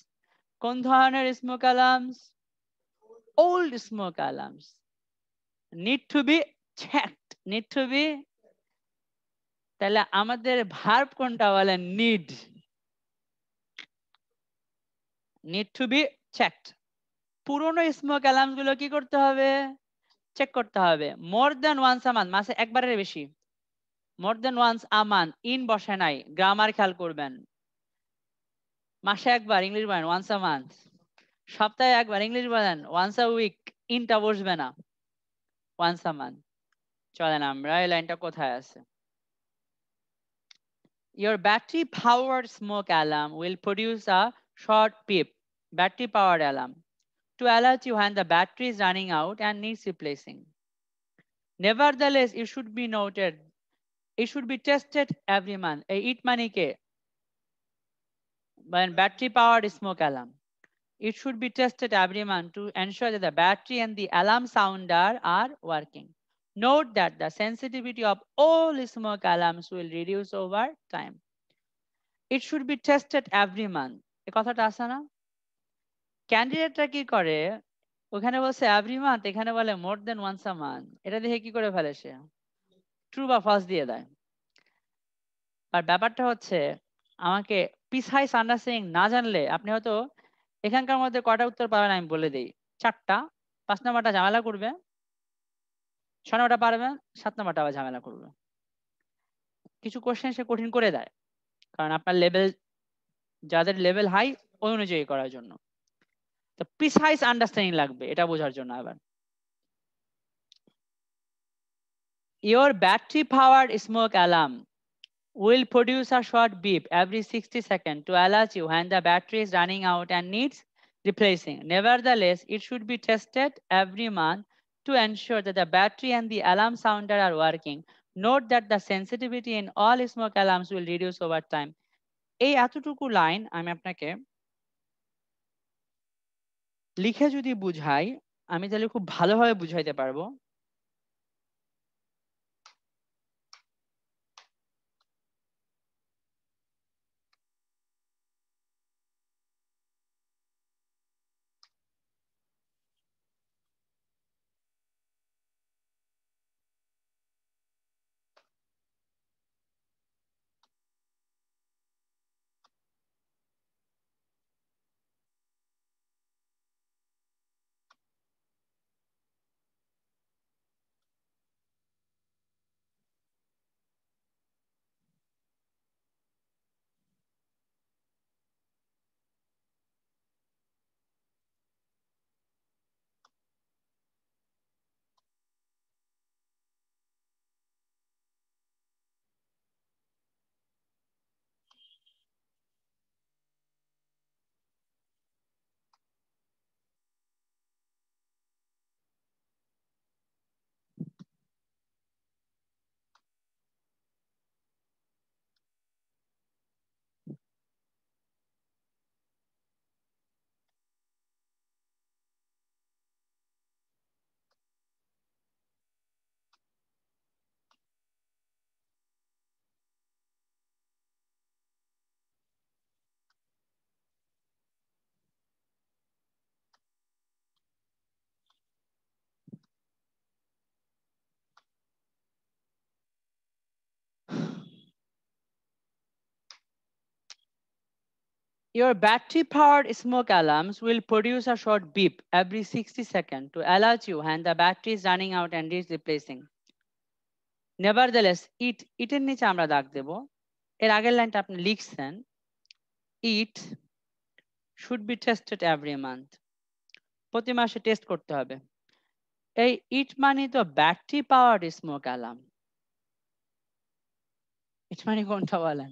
কোন ধরনের smoke alarms old smoke alarms need to be checked need to be তাহলে আমাদের ভার্ব কোনটা বলে need need to be checked পুরনো স্মোক অ্যালার্মস গুলো কি করতে হবে চেক করতে হবে more than once a month মাসে একবারের বেশি মোর দেন ওয়ান্স আমান ইন বসে নাই গ্রামার খেয়াল করবেন মাসে একবার ইংলিশ বলেন ওয়ান্স আ মান্থ সপ্তাহে একবার ইংলিশ বলেন ওয়ান্স আ উইক ইনটা বসবে না ওয়ান্স আ মান্থ চলেন আমরা এই লাইনটা কোথায় আছে your battery powered smoke alarm will produce a short beep battery powered alarm to alert you when the battery is running out and needs replacing nevertheless it should be noted it should be tested every month. It money ke when battery powered smoke alarm. It should be tested every month to ensure that the battery and the alarm sounder are working. Note that the sensitivity of all smoke alarms will reduce over time. It should be tested every month. Candidate কথাটা আসে না ক্যান্ডিডেটরা কি করে ওখানে বলছে every এখানে বলে এটা দেখে কি করে সে ট্রু বা ফলস দিয়ে দেয় আর ব্যাপারটা হচ্ছে আমাকে পিসাইস আন্ডারস্ট্যান্ডিং না জানলে আপনি হয়তো এখানকার মধ্যে কটা উত্তর পাবেন আমি বলে দিই চারটা পাঁচ নম্বরটা ঝামেলা করবে ছ নম্বরটা পারবে সাত নম্বরটা আবার ঝামেলা করবে কিছু কোশ্চেন সে কঠিন করে দেয় কারণ আপনার লেভেল যাদের লেভেল হাই ওই অনুযায়ী করার জন্য তো পিসাইস আন্ডারস্ট্যান্ডিং লাগবে এটা বোঝার জন্য আবার Your battery-powered smoke alarm will produce a short beep every 60 seconds to alert you when the battery is running out and needs replacing. Nevertheless, it should be tested every month to ensure that the battery and the alarm sounder are working. Note that the sensitivity in all smoke alarms will reduce over time. এই এতটুকু line আমি আপনাকে লিখে যদি বুঝাই আমি তাহলে খুব ভালোভাবে বুঝাইতে পারবো Your battery-powered smoke alarms will produce a short beep every 60 seconds to alert you when the battery is running out and is replacing. Nevertheless, it it in এর নিচে আমরা দাগ দেব এর আগের লাইনটা আপনি লিখছেন it should be tested every month প্রতি মাসে টেস্ট করতে হবে এই ইট মানে তো battery power smoke alarm it মানে কোনটা বলেন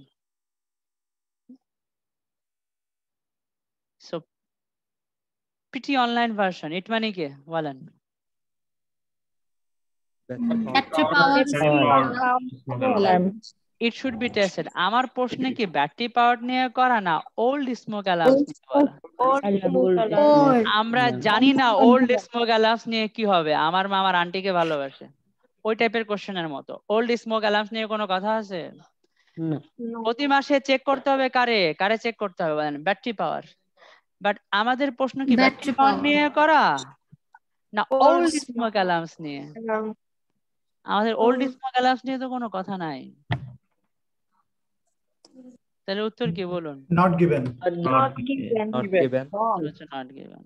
পিটি অনলাইন ভার্সন ইট মানে কি বলেন ইট শুড বি টেস্টেড আমার প্রশ্ন কি ব্যাটারি পাওয়ার নিয়ে করা না ওল্ড স্মোক অ্যালার্মস আমরা জানি না ওল্ড স্মোক অ্যালার্মস নিয়ে কি হবে আমার মা আমার আন্টিকে ভালোবাসে ওই টাইপের কোশ্চেনের মতো ওল্ড স্মোক অ্যালার্মস নিয়ে কোনো কথা আছে প্রতি মাসে চেক করতে হবে কারে কারে চেক করতে হবে বলেন ব্যাটারি পাওয়ার বাট আমাদের প্রশ্ন কি নিয়ে করা না ওল্ড ইসমা কালামস নিয়ে um, আমাদের ওল্ড ইসমা কালামস নিয়ে তো কোনো কথা নাই তাহলে উত্তর কি বলুন not given not given not given